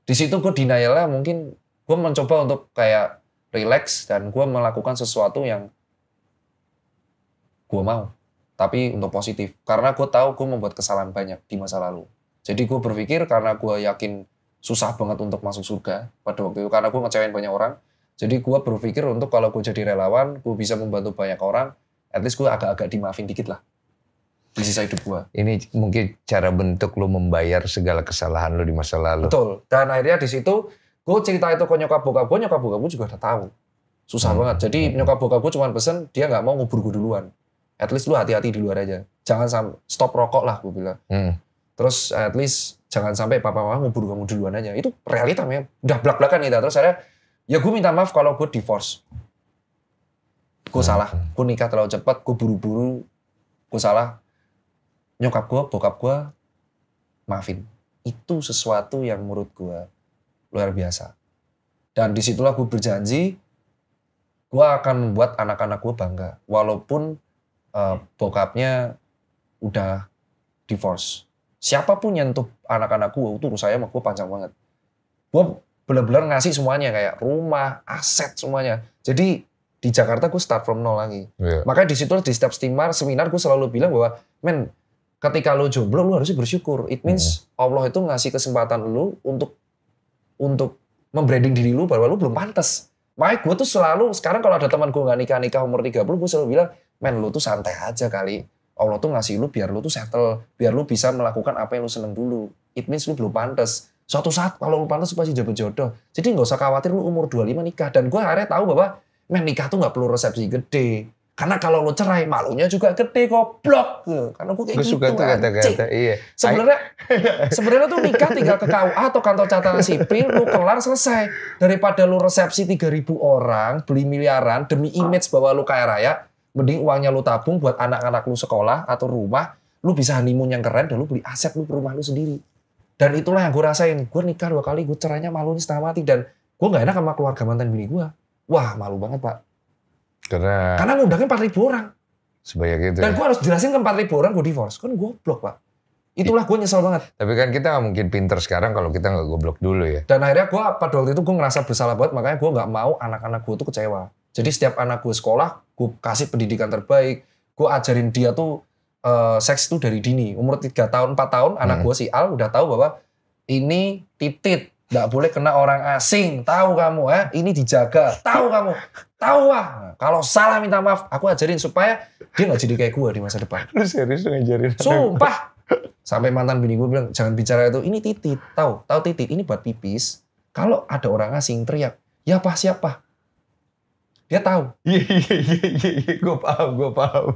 Di situ gua lah mungkin gue mencoba untuk kayak relax dan gue melakukan sesuatu yang gue mau tapi untuk positif karena gue tahu gue membuat kesalahan banyak di masa lalu jadi gue berpikir karena gue yakin susah banget untuk masuk surga pada waktu itu karena gue ngecewain banyak orang jadi gue berpikir untuk kalau gue jadi relawan gue bisa membantu banyak orang at least gue agak-agak dimaafin dikit lah di sisa hidup gue. Ini mungkin cara bentuk lo membayar segala kesalahan lo di masa lalu. Betul. Dan akhirnya di situ gue oh, cerita itu ke nyokap bokap gue, nyokap bokap gue juga udah tahu. Susah hmm. banget. Jadi hmm. nyokap bokap gue cuma pesen dia nggak mau ngubur gue duluan. At least lu hati-hati di luar aja. Jangan sampai stop rokok lah gue bilang. Hmm. Terus at least jangan sampai papa mama ngubur kamu duluan aja. Itu realita ya. Udah belak-belakan kita. Terus saya ya gue minta maaf kalau gue divorce. Gue salah. Hmm. Gue nikah terlalu cepat. Gue buru-buru. Gue salah. Nyokap gue, bokap gue, maafin. Itu sesuatu yang menurut gue luar biasa. Dan disitulah gue berjanji, gue akan membuat anak-anak gue bangga. Walaupun uh, bokapnya udah divorce. Siapapun yang untuk anak-anak gue, itu saya sama gue panjang banget. Gue bener-bener ngasih semuanya kayak rumah, aset semuanya. Jadi di Jakarta gue start from nol lagi. Yeah. Makanya di di setiap seminar, seminar gue selalu bilang bahwa, men, ketika lo jomblo lo harusnya bersyukur. It means yeah. Hmm. Allah itu ngasih kesempatan lo untuk untuk membranding diri lu bahwa lu belum pantas. Makanya gue tuh selalu, sekarang kalau ada teman gue gak nikah-nikah umur 30, gue selalu bilang, men lu tuh santai aja kali. Allah tuh ngasih lu biar lu tuh settle, biar lu bisa melakukan apa yang lu seneng dulu. It means lu belum pantas. Suatu saat kalau lu pantas pasti dapat jodoh. Jadi nggak usah khawatir lu umur 25 nikah. Dan gue akhirnya tahu bahwa, men nikah tuh nggak perlu resepsi gede karena kalau lo cerai malunya juga gede goblok. Iya, karena gue kayak gue gitu. suka tuh Iya. Sebenarnya sebenarnya tuh nikah tinggal ke KUA atau kantor catatan sipil lu kelar selesai. Daripada lu resepsi 3000 orang, beli miliaran demi image bahwa lu kaya raya, mending uangnya lu tabung buat anak-anak lu sekolah atau rumah, lu bisa honeymoon yang keren dan lu beli aset lu ke rumah lu sendiri. Dan itulah yang gue rasain. Gue nikah dua kali, gue cerainya malu nih setengah mati dan gue gak enak sama keluarga mantan bini gue. Wah malu banget pak karena karena ngundangnya empat ribu orang. Sebanyak itu. Dan ya. gue harus jelasin ke empat ribu orang gue divorce. Kan gue blok pak. Itulah gue nyesel banget. Tapi kan kita nggak mungkin pinter sekarang kalau kita nggak goblok dulu ya. Dan akhirnya gue pada waktu itu gue ngerasa bersalah banget makanya gue nggak mau anak-anak gue tuh kecewa. Jadi setiap anak gue sekolah gue kasih pendidikan terbaik. Gue ajarin dia tuh uh, seks itu dari dini. Umur 3 tahun 4 tahun anak hmm. gue si Al udah tahu bahwa ini titit. nggak boleh kena orang asing, tahu kamu ya. Ini dijaga, tahu kamu tahu ah. Kalau salah minta maaf, aku ajarin supaya dia nggak jadi kayak gue di masa depan. Lu serius ngajarin? Sumpah. Sampai mantan bini gue bilang jangan bicara itu. Ini titit, tahu? Tahu titit? Ini buat pipis. Kalau ada orang asing teriak, ya apa siapa? Dia tahu. Iya iya iya iya, iya. gue paham, gue paham.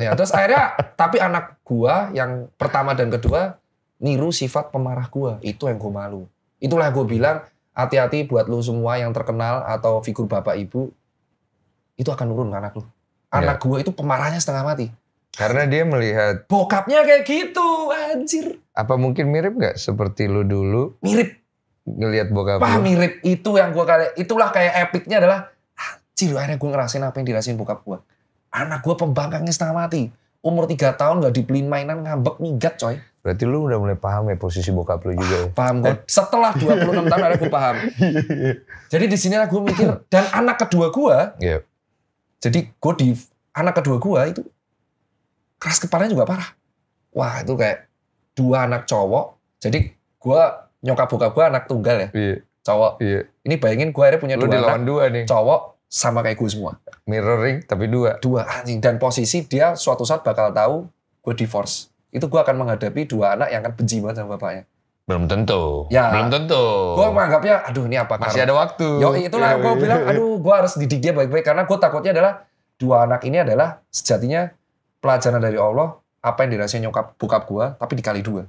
Ya, terus akhirnya, tapi anak gue yang pertama dan kedua niru sifat pemarah gue. Itu yang gue malu. Itulah gue bilang hati-hati buat lu semua yang terkenal atau figur bapak ibu itu akan nurun ke anak lu. Iya. Anak yeah. gue itu pemarahnya setengah mati. Karena dia melihat bokapnya kayak gitu, anjir. Apa mungkin mirip gak seperti lu dulu? Mirip. Ngelihat bokap. Wah, mirip itu yang gua kali. Itulah kayak epicnya adalah anjir akhirnya gue ngerasain apa yang dirasain bokap gua. Anak gua pembangkangnya setengah mati. Umur 3 tahun gak dibeliin mainan ngambek minggat coy. Berarti lu udah mulai paham ya posisi bokap lu juga. Ya? Ah, paham gue. Setelah 26 tahun ada gue paham. Jadi di sini gue mikir dan anak kedua gue yeah. Jadi gue di anak kedua gue itu keras kepalanya juga parah. Wah itu kayak dua anak cowok. Jadi gue nyokap buka gue anak tunggal ya. Iya. Cowok. Iya. Ini bayangin gue akhirnya punya Lu dua anak. dua nih. Cowok sama kayak gue semua. Mirroring tapi dua. Dua anjing. Dan posisi dia suatu saat bakal tahu gue divorce. Itu gue akan menghadapi dua anak yang akan benci banget sama bapaknya. Belum tentu. Ya. Belum tentu. Gue menganggapnya, aduh ini apa? Masih ada waktu. Yo, itulah iya, gue iya, bilang, iya, aduh gue harus didik dia baik-baik. Karena gue takutnya adalah, dua anak ini adalah sejatinya pelajaran dari Allah. Apa yang dirasain nyokap bokap gue, tapi dikali dua.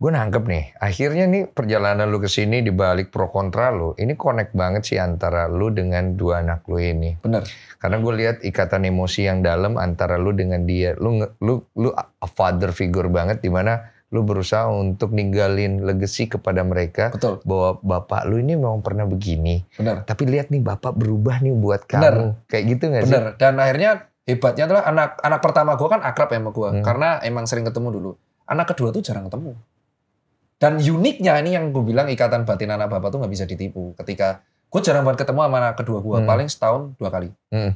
Gue nangkep nih, akhirnya nih perjalanan lu ke sini di balik pro kontra lu, ini connect banget sih antara lu dengan dua anak lu ini. Bener. Karena gue lihat ikatan emosi yang dalam antara lu dengan dia. Lu lu lu a father figure banget di mana lu berusaha untuk ninggalin legacy kepada mereka Betul. bahwa bapak lu ini memang pernah begini. Benar. Tapi lihat nih bapak berubah nih buat kamu. Benar. Kayak gitu gak Benar. sih? Dan akhirnya hebatnya adalah anak anak pertama gua kan akrab ya sama gua hmm. karena emang sering ketemu dulu. Anak kedua tuh jarang ketemu. Dan uniknya ini yang gue bilang ikatan batin anak bapak tuh nggak bisa ditipu. Ketika gue jarang banget ketemu sama anak kedua gue, hmm. paling setahun dua kali. Hmm.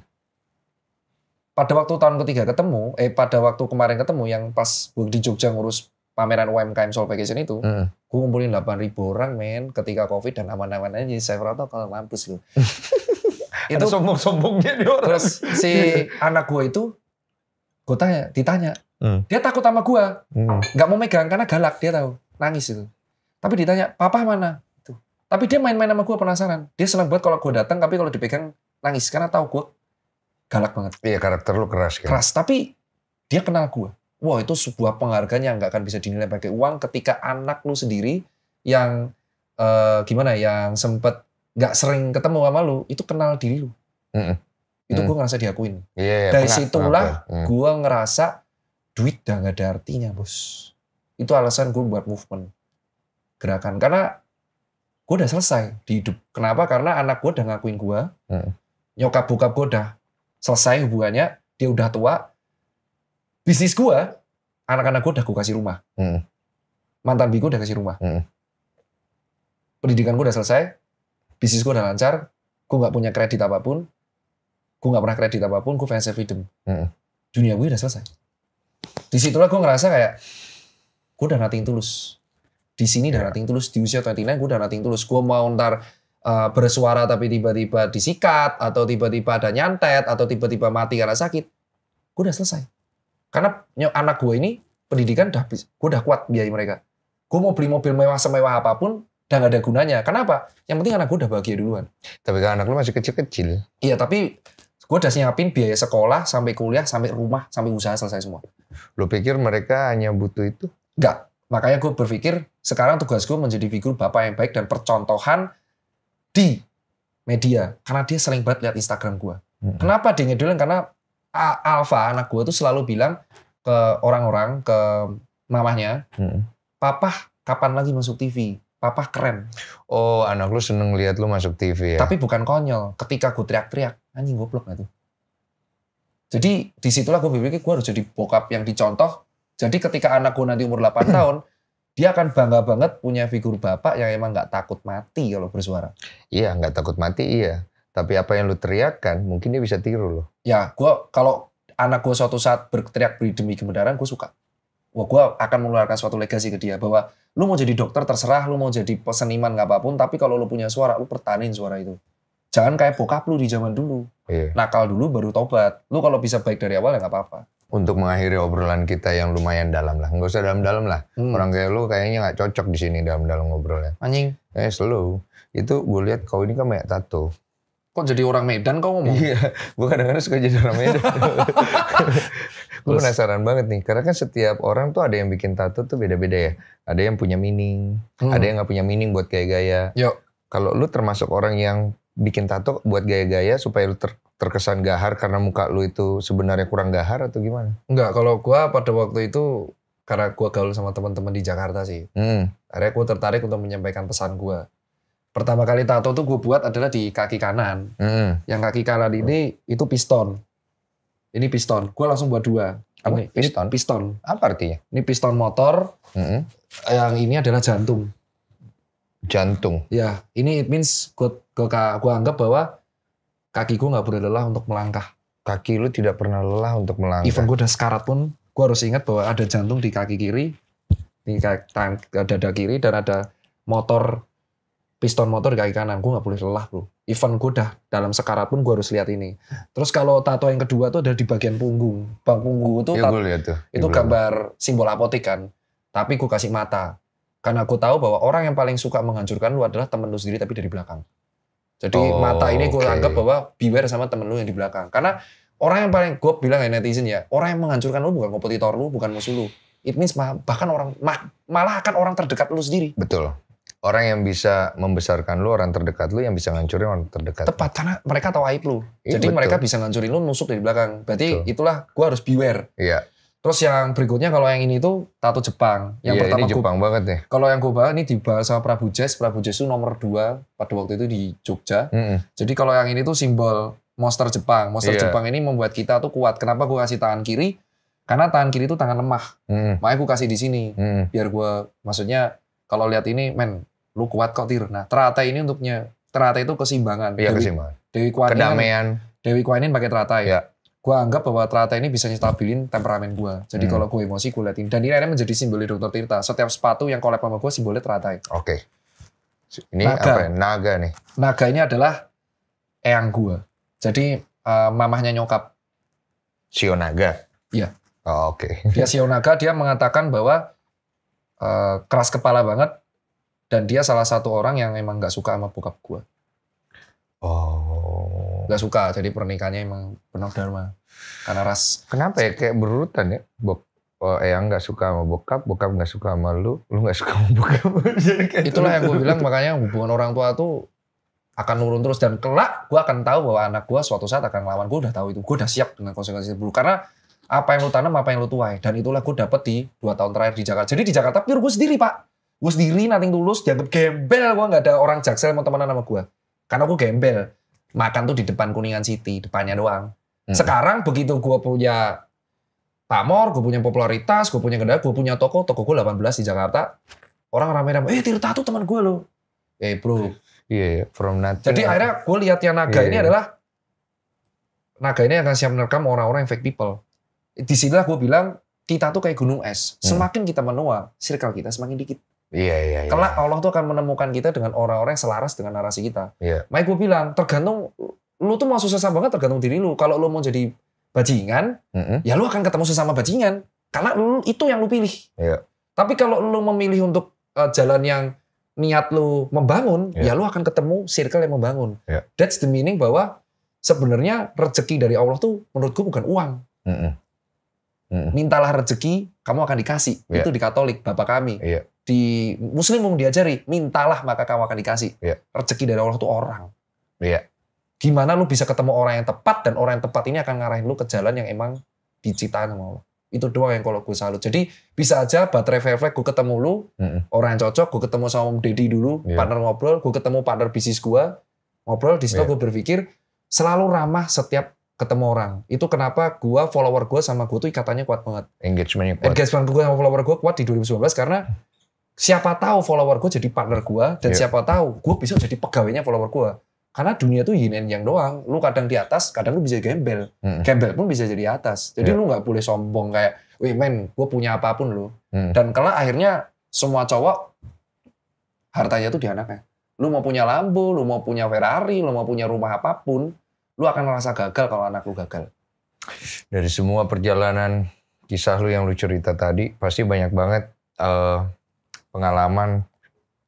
Pada waktu tahun ketiga ketemu, eh pada waktu kemarin ketemu yang pas gue di Jogja ngurus pameran UMKM Soul Vacation itu, hmm. gue ngumpulin 8 ribu orang men ketika covid dan aman-aman aja saya protokol mampus lu. itu sombong-sombongnya dia orang. Terus si anak gue itu, gue tanya, ditanya, hmm. dia takut sama gue, hmm. Gak mau megang karena galak dia tahu, nangis itu. Tapi ditanya, papa mana? Itu. Tapi dia main-main sama gue penasaran. Dia senang banget kalau gue datang, tapi kalau dipegang nangis karena tahu gue galak banget. Iya karakter lu keras. Kan? Keras, tapi dia kenal gue wah itu sebuah penghargaan yang nggak akan bisa dinilai pakai uang ketika anak lu sendiri yang uh, gimana ya, yang sempet nggak sering ketemu sama lu itu kenal diri lu mm -mm. itu mm. gue ngerasa diakuin yeah, iya, dari pernah, situlah mm. gue ngerasa duit udah nggak ada artinya bos itu alasan gue buat movement gerakan karena gue udah selesai di hidup kenapa karena anak gue udah ngakuin gue mm. nyokap bokap gue udah selesai hubungannya dia udah tua bisnis gue anak-anak gue udah gue kasih rumah hmm. mantan gue udah kasih rumah hmm. pendidikan gue udah selesai bisnis gue udah lancar gue nggak punya kredit apapun gue nggak pernah kredit apapun gue financial freedom hmm. dunia gue udah selesai di disitulah gue ngerasa kayak gue udah nating tulus di sini udah iya. nating tulus di usia 29 gue udah nating tulus gue mau ntar uh, bersuara tapi tiba-tiba disikat atau tiba-tiba ada nyantet atau tiba-tiba mati karena sakit gue udah selesai karena anak gue ini pendidikan udah gue udah kuat biaya mereka. Gue mau beli mobil mewah semewah apapun, dan gak ada gunanya. Kenapa? Yang penting anak gue udah bahagia duluan. Tapi kan anak lu masih kecil-kecil. Iya, tapi gue udah siapin biaya sekolah sampai kuliah sampai rumah sampai usaha selesai semua. Lu pikir mereka hanya butuh itu? Enggak. Makanya gue berpikir sekarang tugas gue menjadi figur bapak yang baik dan percontohan di media. Karena dia sering banget lihat Instagram gue. Kenapa dia ngedulin? Karena Alfa anak gue tuh selalu bilang ke orang-orang ke mamahnya, hmm. papa kapan lagi masuk TV? Papa keren. Oh anak lu seneng lihat lu masuk TV ya? Tapi bukan konyol. Ketika gue teriak-teriak, anjing gue blok tuh? Jadi disitulah gue berpikir gue harus jadi bokap yang dicontoh. Jadi ketika anak gue nanti umur 8 tahun, dia akan bangga banget punya figur bapak yang emang nggak takut mati kalau bersuara. Iya, nggak takut mati iya. Tapi apa yang lu teriakkan mungkin dia bisa tiru loh. Ya, gue kalau anak gue suatu saat berteriak demi kebenaran, gue suka. Wah, gue akan mengeluarkan suatu legasi ke dia bahwa lu mau jadi dokter terserah, lu mau jadi peseniman nggak apapun, tapi kalau lu punya suara, lu pertanin suara itu. Jangan kayak bokap lu di zaman dulu. Iya. Nakal dulu baru tobat. Lu kalau bisa baik dari awal ya nggak apa-apa untuk mengakhiri obrolan kita yang lumayan dalam lah. Nggak usah dalam-dalam lah. Hmm. Orang kayak lu kayaknya nggak cocok di sini dalam-dalam ngobrolnya. Anjing. Eh slow. Itu gue lihat kau ini kan banyak tato kok jadi orang Medan kau ngomong? Iya, gue kadang-kadang suka jadi orang Medan. gue penasaran banget nih, karena kan setiap orang tuh ada yang bikin tato tuh beda-beda ya. Ada yang punya meaning, hmm. ada yang nggak punya meaning buat gaya-gaya. Kalau lu termasuk orang yang bikin tato buat gaya-gaya supaya lu ter terkesan gahar karena muka lu itu sebenarnya kurang gahar atau gimana? Enggak, kalau gue pada waktu itu karena gue gaul sama teman-teman di Jakarta sih. Hmm. Akhirnya gue tertarik untuk menyampaikan pesan gue pertama kali tato tuh gue buat adalah di kaki kanan. Hmm. Yang kaki kanan ini itu piston. Ini piston. Gue langsung buat dua. Apa? Ini, piston. Ini piston. Apa artinya? Ini piston motor. Hmm. Yang ini adalah jantung. Jantung. Ya, ini it means gue gue, gue anggap bahwa kakiku gue nggak boleh lelah untuk melangkah. Kaki lu tidak pernah lelah untuk melangkah. Even gue udah sekarat pun, gue harus ingat bahwa ada jantung di kaki kiri, di kaki, dada kiri dan ada motor piston motor kaki kanan gue nggak boleh lelah bro event gue dah dalam sekarat pun gue harus lihat ini terus kalau tato yang kedua tuh ada di bagian punggung bang punggung tuh, ya, gue tuh. itu iya, gambar simbol apotik kan tapi gue kasih mata karena gue tahu bahwa orang yang paling suka menghancurkan lu adalah temen lu sendiri tapi dari belakang jadi oh, mata ini gue okay. anggap bahwa beware sama temen lu yang di belakang karena orang yang paling gue bilang ya netizen ya orang yang menghancurkan lu bukan kompetitor lu bukan musuh lu it means bahkan orang malah akan orang terdekat lu sendiri betul orang yang bisa membesarkan lu, orang terdekat lu yang bisa ngancurin orang terdekat. Tepat karena mereka tahu aib lu. Iya, Jadi betul. mereka bisa ngancurin lu nusuk dari belakang. Berarti betul. itulah gua harus beware. Iya. Terus yang berikutnya kalau yang ini tuh tato Jepang. Yang iya, pertama ini Jepang gua, banget ya. Kalau yang gue bahas ini dibahas sama Prabu Jazz. Prabu Jazz itu nomor 2 pada waktu itu di Jogja. Mm -hmm. Jadi kalau yang ini tuh simbol monster Jepang. Monster yeah. Jepang ini membuat kita tuh kuat. Kenapa gue kasih tangan kiri? Karena tangan kiri itu tangan lemah. Mm. Makanya gue kasih di sini. Mm. Biar gue maksudnya kalau lihat ini men lu kuat kok Tir. Nah, teratai ini untuknya teratai itu keseimbangan. Iya, Dewi, Dewi Kuanin. Kan- Kedamaian. Dewi Kuanin pakai teratai. Iya. Gua anggap bahwa teratai ini bisa nyetabilin temperamen gua. Jadi hmm. kalau gue emosi gua liatin. Dan ini akhirnya menjadi simbolnya Dokter Tirta. Setiap sepatu yang collab sama gua simbolnya teratai. Oke. Okay. Ini naga. apa ya? Naga nih. Naga ini adalah eyang gua. Jadi uh, mamahnya nyokap. sionaga Iya. Oh, Oke. Okay. Dia Sionaga dia mengatakan bahwa uh, keras kepala banget dan dia salah satu orang yang emang nggak suka sama bokap gue. Oh. Gak suka, jadi pernikahannya emang penuh dharma. Karena ras. Kenapa ya? Kayak berurutan ya? Bok, oh, eh, yang gak suka sama bokap, bokap gak suka sama lu, lu gak suka sama bokap. Itulah yang gue bilang, makanya hubungan orang tua tuh akan nurun terus dan kelak gue akan tahu bahwa anak gue suatu saat akan melawan gue udah tahu itu gue udah siap dengan konsekuensi buruk karena apa yang lu tanam apa yang lu tuai dan itulah gue dapet di dua tahun terakhir di Jakarta jadi di Jakarta pure gue sendiri pak gue sendiri nating tulus dianggap gembel gue nggak ada orang jaksel mau temenan sama gue karena gue gembel makan tuh di depan kuningan city depannya doang hmm. sekarang begitu gue punya pamor gue punya popularitas gue punya kendaraan gue punya toko toko gue 18 di Jakarta orang ramai-ramai, eh Tirta tuh teman gue loh eh bro iya yeah, from nothing jadi akhirnya gue lihat yang naga yeah, ini iya. adalah naga ini akan siap menerkam orang-orang yang fake people Disitulah gue bilang kita tuh kayak gunung es hmm. semakin kita menua circle kita semakin dikit Iya, iya, iya. Kelak Allah tuh akan menemukan kita dengan orang-orang yang selaras dengan narasi kita. Iya. Mike gue bilang, tergantung lu tuh mau susah banget tergantung diri lu. Kalau lu mau jadi bajingan, mm -hmm. ya lu akan ketemu sesama bajingan karena lu itu yang lu pilih. Iya. Tapi kalau lu memilih untuk uh, jalan yang niat lu membangun, iya. ya lu akan ketemu circle yang membangun. Iya. That's the meaning bahwa sebenarnya rezeki dari Allah tuh menurut gue bukan uang. Mm -hmm. Mintalah rezeki, kamu akan dikasih. Yeah. Itu di Katolik, Bapak kami. Yeah. Di Muslim mau diajari, mintalah maka kamu akan dikasih. Yeah. Rezeki dari Allah itu orang. Yeah. Gimana lu bisa ketemu orang yang tepat dan orang yang tepat ini akan ngarahin lu ke jalan yang emang diciptakan sama Allah. Itu doang yang kalau gue salut. Jadi bisa aja baterai fairflag gue ketemu lu, hmm orang yang cocok, gue ketemu sama Om Deddy dulu, yeah. partner ngobrol, gue ketemu partner bisnis gue, ngobrol, di situ yeah. gue berpikir, selalu ramah setiap ketemu orang. Itu kenapa gua follower gua sama gua tuh ikatannya kuat banget. Engagement kuat. Engagement gua sama follower gua kuat di 2019 karena siapa tahu follower gua jadi partner gua dan yeah. siapa tahu gua bisa jadi pegawainya follower gua. Karena dunia tuh yin and yang doang. Lu kadang di atas, kadang lu bisa gembel. Mm. Gembel pun bisa jadi atas. Jadi yeah. lu nggak boleh sombong kayak, "Wih men, gua punya apapun lu." Mm. Dan kalau akhirnya semua cowok hartanya tuh di anaknya. Lu mau punya Lambo, lu mau punya Ferrari, lu mau punya rumah apapun, Lu akan merasa gagal kalau anak lu gagal. Dari semua perjalanan kisah lu yang lu cerita tadi, pasti banyak banget uh, pengalaman,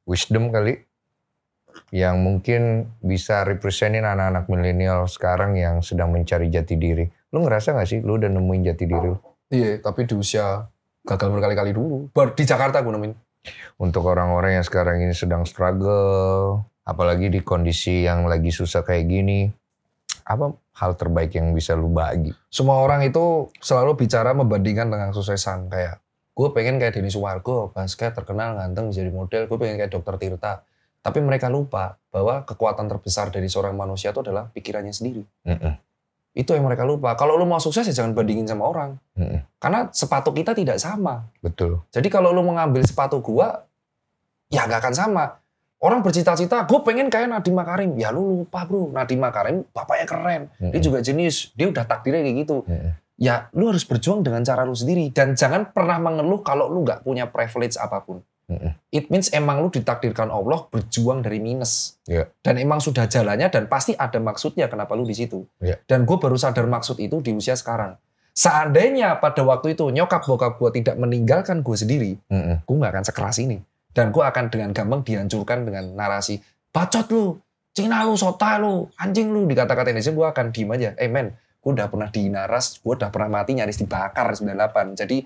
wisdom kali, yang mungkin bisa representin anak-anak milenial sekarang yang sedang mencari jati diri. Lu ngerasa gak sih lu udah nemuin jati diri lu? Iya, tapi di usia gagal berkali-kali dulu. Baru di Jakarta gue nemuin. Untuk orang-orang yang sekarang ini sedang struggle, apalagi di kondisi yang lagi susah kayak gini, apa hal terbaik yang bisa lu bagi? Semua orang itu selalu bicara membandingkan dengan kesuksesan kayak gue pengen kayak Denny Suwargo, basket terkenal ganteng jadi model, gue pengen kayak Dokter Tirta. Tapi mereka lupa bahwa kekuatan terbesar dari seorang manusia itu adalah pikirannya sendiri. Mm -mm. Itu yang mereka lupa. Kalau lu mau sukses ya jangan bandingin sama orang. Mm -mm. Karena sepatu kita tidak sama. Betul. Jadi kalau lu mengambil sepatu gua, ya gak akan sama. Orang bercita-cita, gue pengen kayak Nadiem Makarim. Ya lu lupa bro, Nadiem Makarim bapaknya keren. Mm-hmm. Dia juga jenis, dia udah takdirnya kayak gitu. Mm-hmm. Ya lu harus berjuang dengan cara lu sendiri. Dan jangan pernah mengeluh kalau lu gak punya privilege apapun. Mm-hmm. It means emang lu ditakdirkan Allah berjuang dari minus. Yeah. Dan emang sudah jalannya dan pasti ada maksudnya kenapa lu di situ. Yeah. Dan gue baru sadar maksud itu di usia sekarang. Seandainya pada waktu itu nyokap bokap gue tidak meninggalkan gue sendiri, mm-hmm. gue nggak akan sekeras ini. Dan gue akan dengan gampang dihancurkan dengan narasi, bacot lu, Cina lu, sota lu, anjing lu, dikata-kata Indonesia gue akan diem aja. Eh men, gue udah pernah di naras, gue udah pernah mati nyaris dibakar 98. Jadi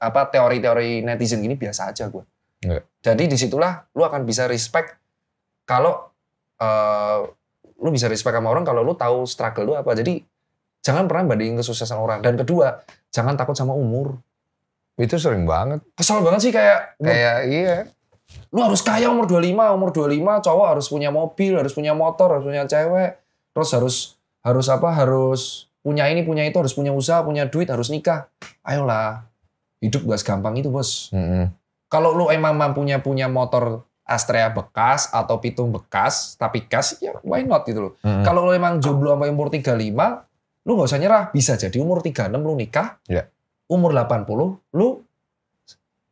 apa teori-teori netizen ini biasa aja gue. Iya. Jadi disitulah lu akan bisa respect kalau uh, lu bisa respect sama orang kalau lu tahu struggle lu apa. Jadi jangan pernah bandingin kesuksesan orang. Dan kedua, jangan takut sama umur. Itu sering banget. Kesel banget sih kayak kayak umur, iya. Lu harus kaya umur 25, umur 25 cowok harus punya mobil, harus punya motor, harus punya cewek, terus harus harus apa? Harus punya ini, punya itu, harus punya usaha, punya duit, harus nikah. Ayolah. Hidup gak segampang itu, Bos. Mm -hmm. Kalau lu emang mampunya punya motor Astrea bekas atau pitung bekas tapi kas ya why not gitu loh. Mm -hmm. Kalau lo emang jomblo sampai umur 35, lu gak usah nyerah, bisa jadi umur 36 lu nikah. Yeah umur 80 lu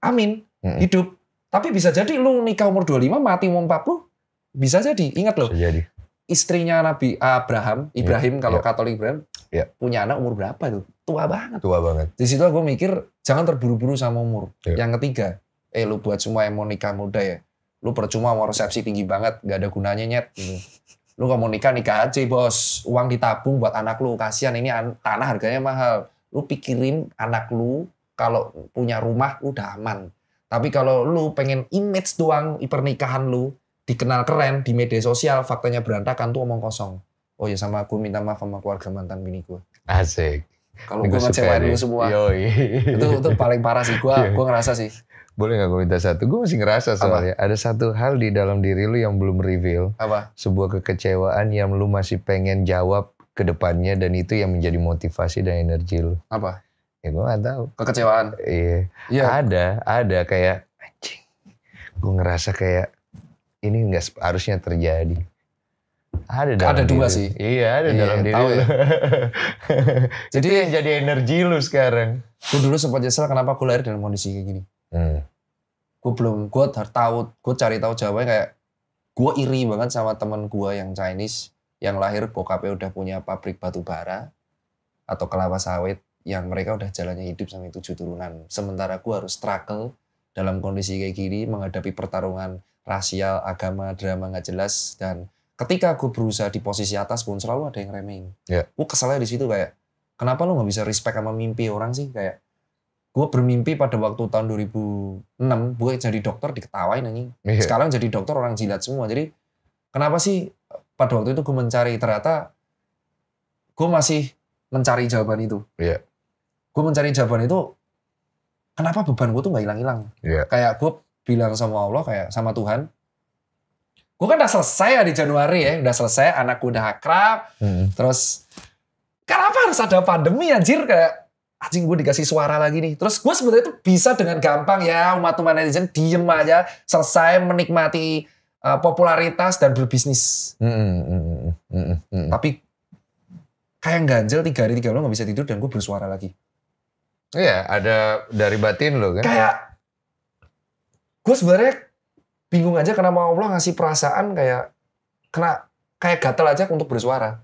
amin hmm. hidup. Tapi bisa jadi lu nikah umur 25 mati umur 40 bisa jadi. Ingat lo, jadi. Istrinya Nabi Abraham, iya. Ibrahim yeah, kalau yeah. Katolik Ibrahim yeah. punya anak umur berapa tuh? Tua banget. Tua banget. Di situ aku mikir jangan terburu-buru sama umur. Yeah. Yang ketiga, eh lu buat semua yang mau nikah muda ya. Lu percuma mau resepsi tinggi banget, gak ada gunanya nyet. Gitu. Lu gak mau nikah nikah aja bos. Uang ditabung buat anak lu kasihan ini tanah harganya mahal lu pikirin anak lu kalau punya rumah udah aman. Tapi kalau lu pengen image doang pernikahan lu dikenal keren di media sosial, faktanya berantakan tuh omong kosong. Oh ya sama aku minta maaf sama keluarga mantan bini gue. Asik. Kalau gue ngecewain lu semua. Yoi. Itu itu paling parah sih gue. Iya. Gue ngerasa sih. Boleh gak gue minta satu? Gue masih ngerasa soalnya. Apa? Ada satu hal di dalam diri lu yang belum reveal. Apa? Sebuah kekecewaan yang lu masih pengen jawab ke depannya dan itu yang menjadi motivasi dan energi lu? Apa? Ya gue gak tau Kekecewaan. Iya. Ya. Ada, ada kayak anjing. Gue ngerasa kayak ini nggak harusnya terjadi. Ada dalam ada dua sih. Iya, ada iya, dalam diri. ya. jadi itu yang jadi energi lu sekarang. Gue dulu sempat nyesel kenapa gue lahir dalam kondisi kayak gini. Hmm. Gue belum gue tahu, gue cari tahu jawabannya kayak gue iri banget sama temen gue yang Chinese yang lahir bokapnya udah punya pabrik batu bara atau kelapa sawit yang mereka udah jalannya hidup sampai tujuh turunan. Sementara gue harus struggle dalam kondisi kayak gini menghadapi pertarungan rasial, agama, drama nggak jelas dan ketika gue berusaha di posisi atas pun selalu ada yang remehin Yeah. Gue keselnya di situ kayak kenapa lu nggak bisa respect sama mimpi orang sih kayak gue bermimpi pada waktu tahun 2006 gue jadi dokter diketawain anjing. Yeah. Sekarang jadi dokter orang jilat semua. Jadi kenapa sih pada waktu itu gue mencari ternyata gue masih mencari jawaban itu. Iya. Yeah. Gue mencari jawaban itu kenapa beban gue tuh nggak hilang-hilang. Yeah. Kayak gue bilang sama Allah kayak sama Tuhan. Gue kan udah selesai ya di Januari ya, udah selesai, anak gue udah akrab, hmm. terus kenapa harus ada pandemi Jir kayak anjing gue dikasih suara lagi nih. Terus gue sebetulnya itu bisa dengan gampang ya umat umat netizen diem aja, selesai menikmati uh, popularitas dan berbisnis. Mm, -hmm. mm, -hmm. Tapi kayak ganjel tiga hari tiga malam nggak bisa tidur dan gue bersuara lagi. Iya, ada dari batin lo kan. Kayak gue sebenarnya bingung aja kenapa Allah ngasih perasaan kayak kena kayak gatel aja untuk bersuara.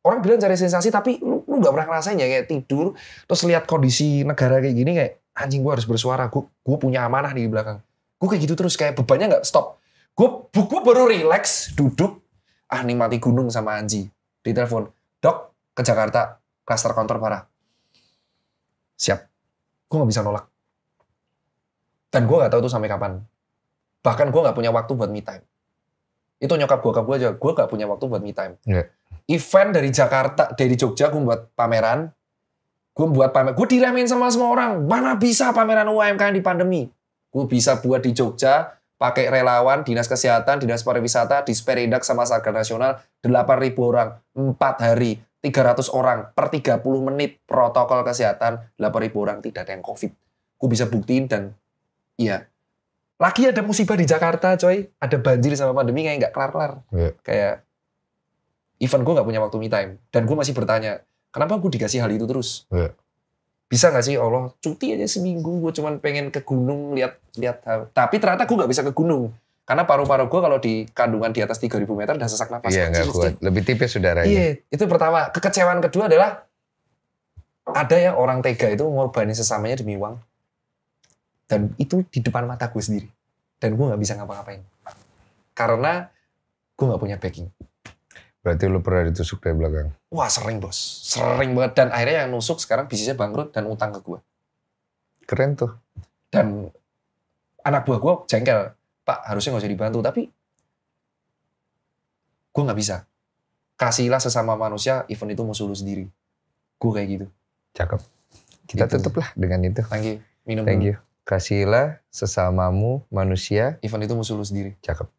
Orang bilang cari sensasi tapi lu lu nggak pernah ngerasain ya kayak tidur terus lihat kondisi negara kayak gini kayak anjing gue harus bersuara gue gue punya amanah di belakang gue kayak gitu terus kayak bebannya nggak stop gue buku baru rileks duduk ah nikmati gunung sama Anji di telepon dok ke Jakarta klaster kantor parah siap gue nggak bisa nolak dan gue nggak tahu tuh sampai kapan bahkan gue nggak punya waktu buat me time itu nyokap gue gue aja gue nggak punya waktu buat me time yeah. event dari Jakarta dari Jogja gue buat pameran gue buat pamer gue diremin sama semua orang mana bisa pameran UMKM di pandemi gue bisa buat di Jogja pakai relawan, dinas kesehatan, dinas pariwisata, disperindak sama Sarga Nasional 8.000 orang 4 hari 300 orang per 30 menit protokol kesehatan 8.000 orang tidak ada yang covid. Ku bisa buktiin dan iya. Lagi ada musibah di Jakarta coy, ada banjir sama pandemi kayak nggak kelar-kelar. Yeah. Kayak event gue nggak punya waktu me time dan gue masih bertanya kenapa gue dikasih hal itu terus. Yeah bisa nggak sih ya Allah cuti aja seminggu gue cuman pengen ke gunung lihat lihat tapi ternyata gue nggak bisa ke gunung karena paru-paru gue kalau di kandungan di atas 3000 meter udah sesak napas iya nggak kuat lebih tipis saudaranya iya itu pertama kekecewaan kedua adalah ada ya orang tega itu ngorbani sesamanya demi uang dan itu di depan mata gue sendiri dan gue nggak bisa ngapa-ngapain karena gue nggak punya backing Berarti lu pernah ditusuk dari belakang? Wah sering bos, sering banget. Dan akhirnya yang nusuk sekarang bisnisnya bangkrut dan utang ke gue. Keren tuh. Dan anak buah gue jengkel. Pak harusnya gak usah dibantu, tapi gue gak bisa. Kasihlah sesama manusia, event itu musuh lu sendiri. Gue kayak gitu. Cakep. Kita gitu. tutup lah dengan itu. Thank you. Minum Thank dulu. you. Kasihlah sesamamu manusia. Event itu musuh lu sendiri. Cakep.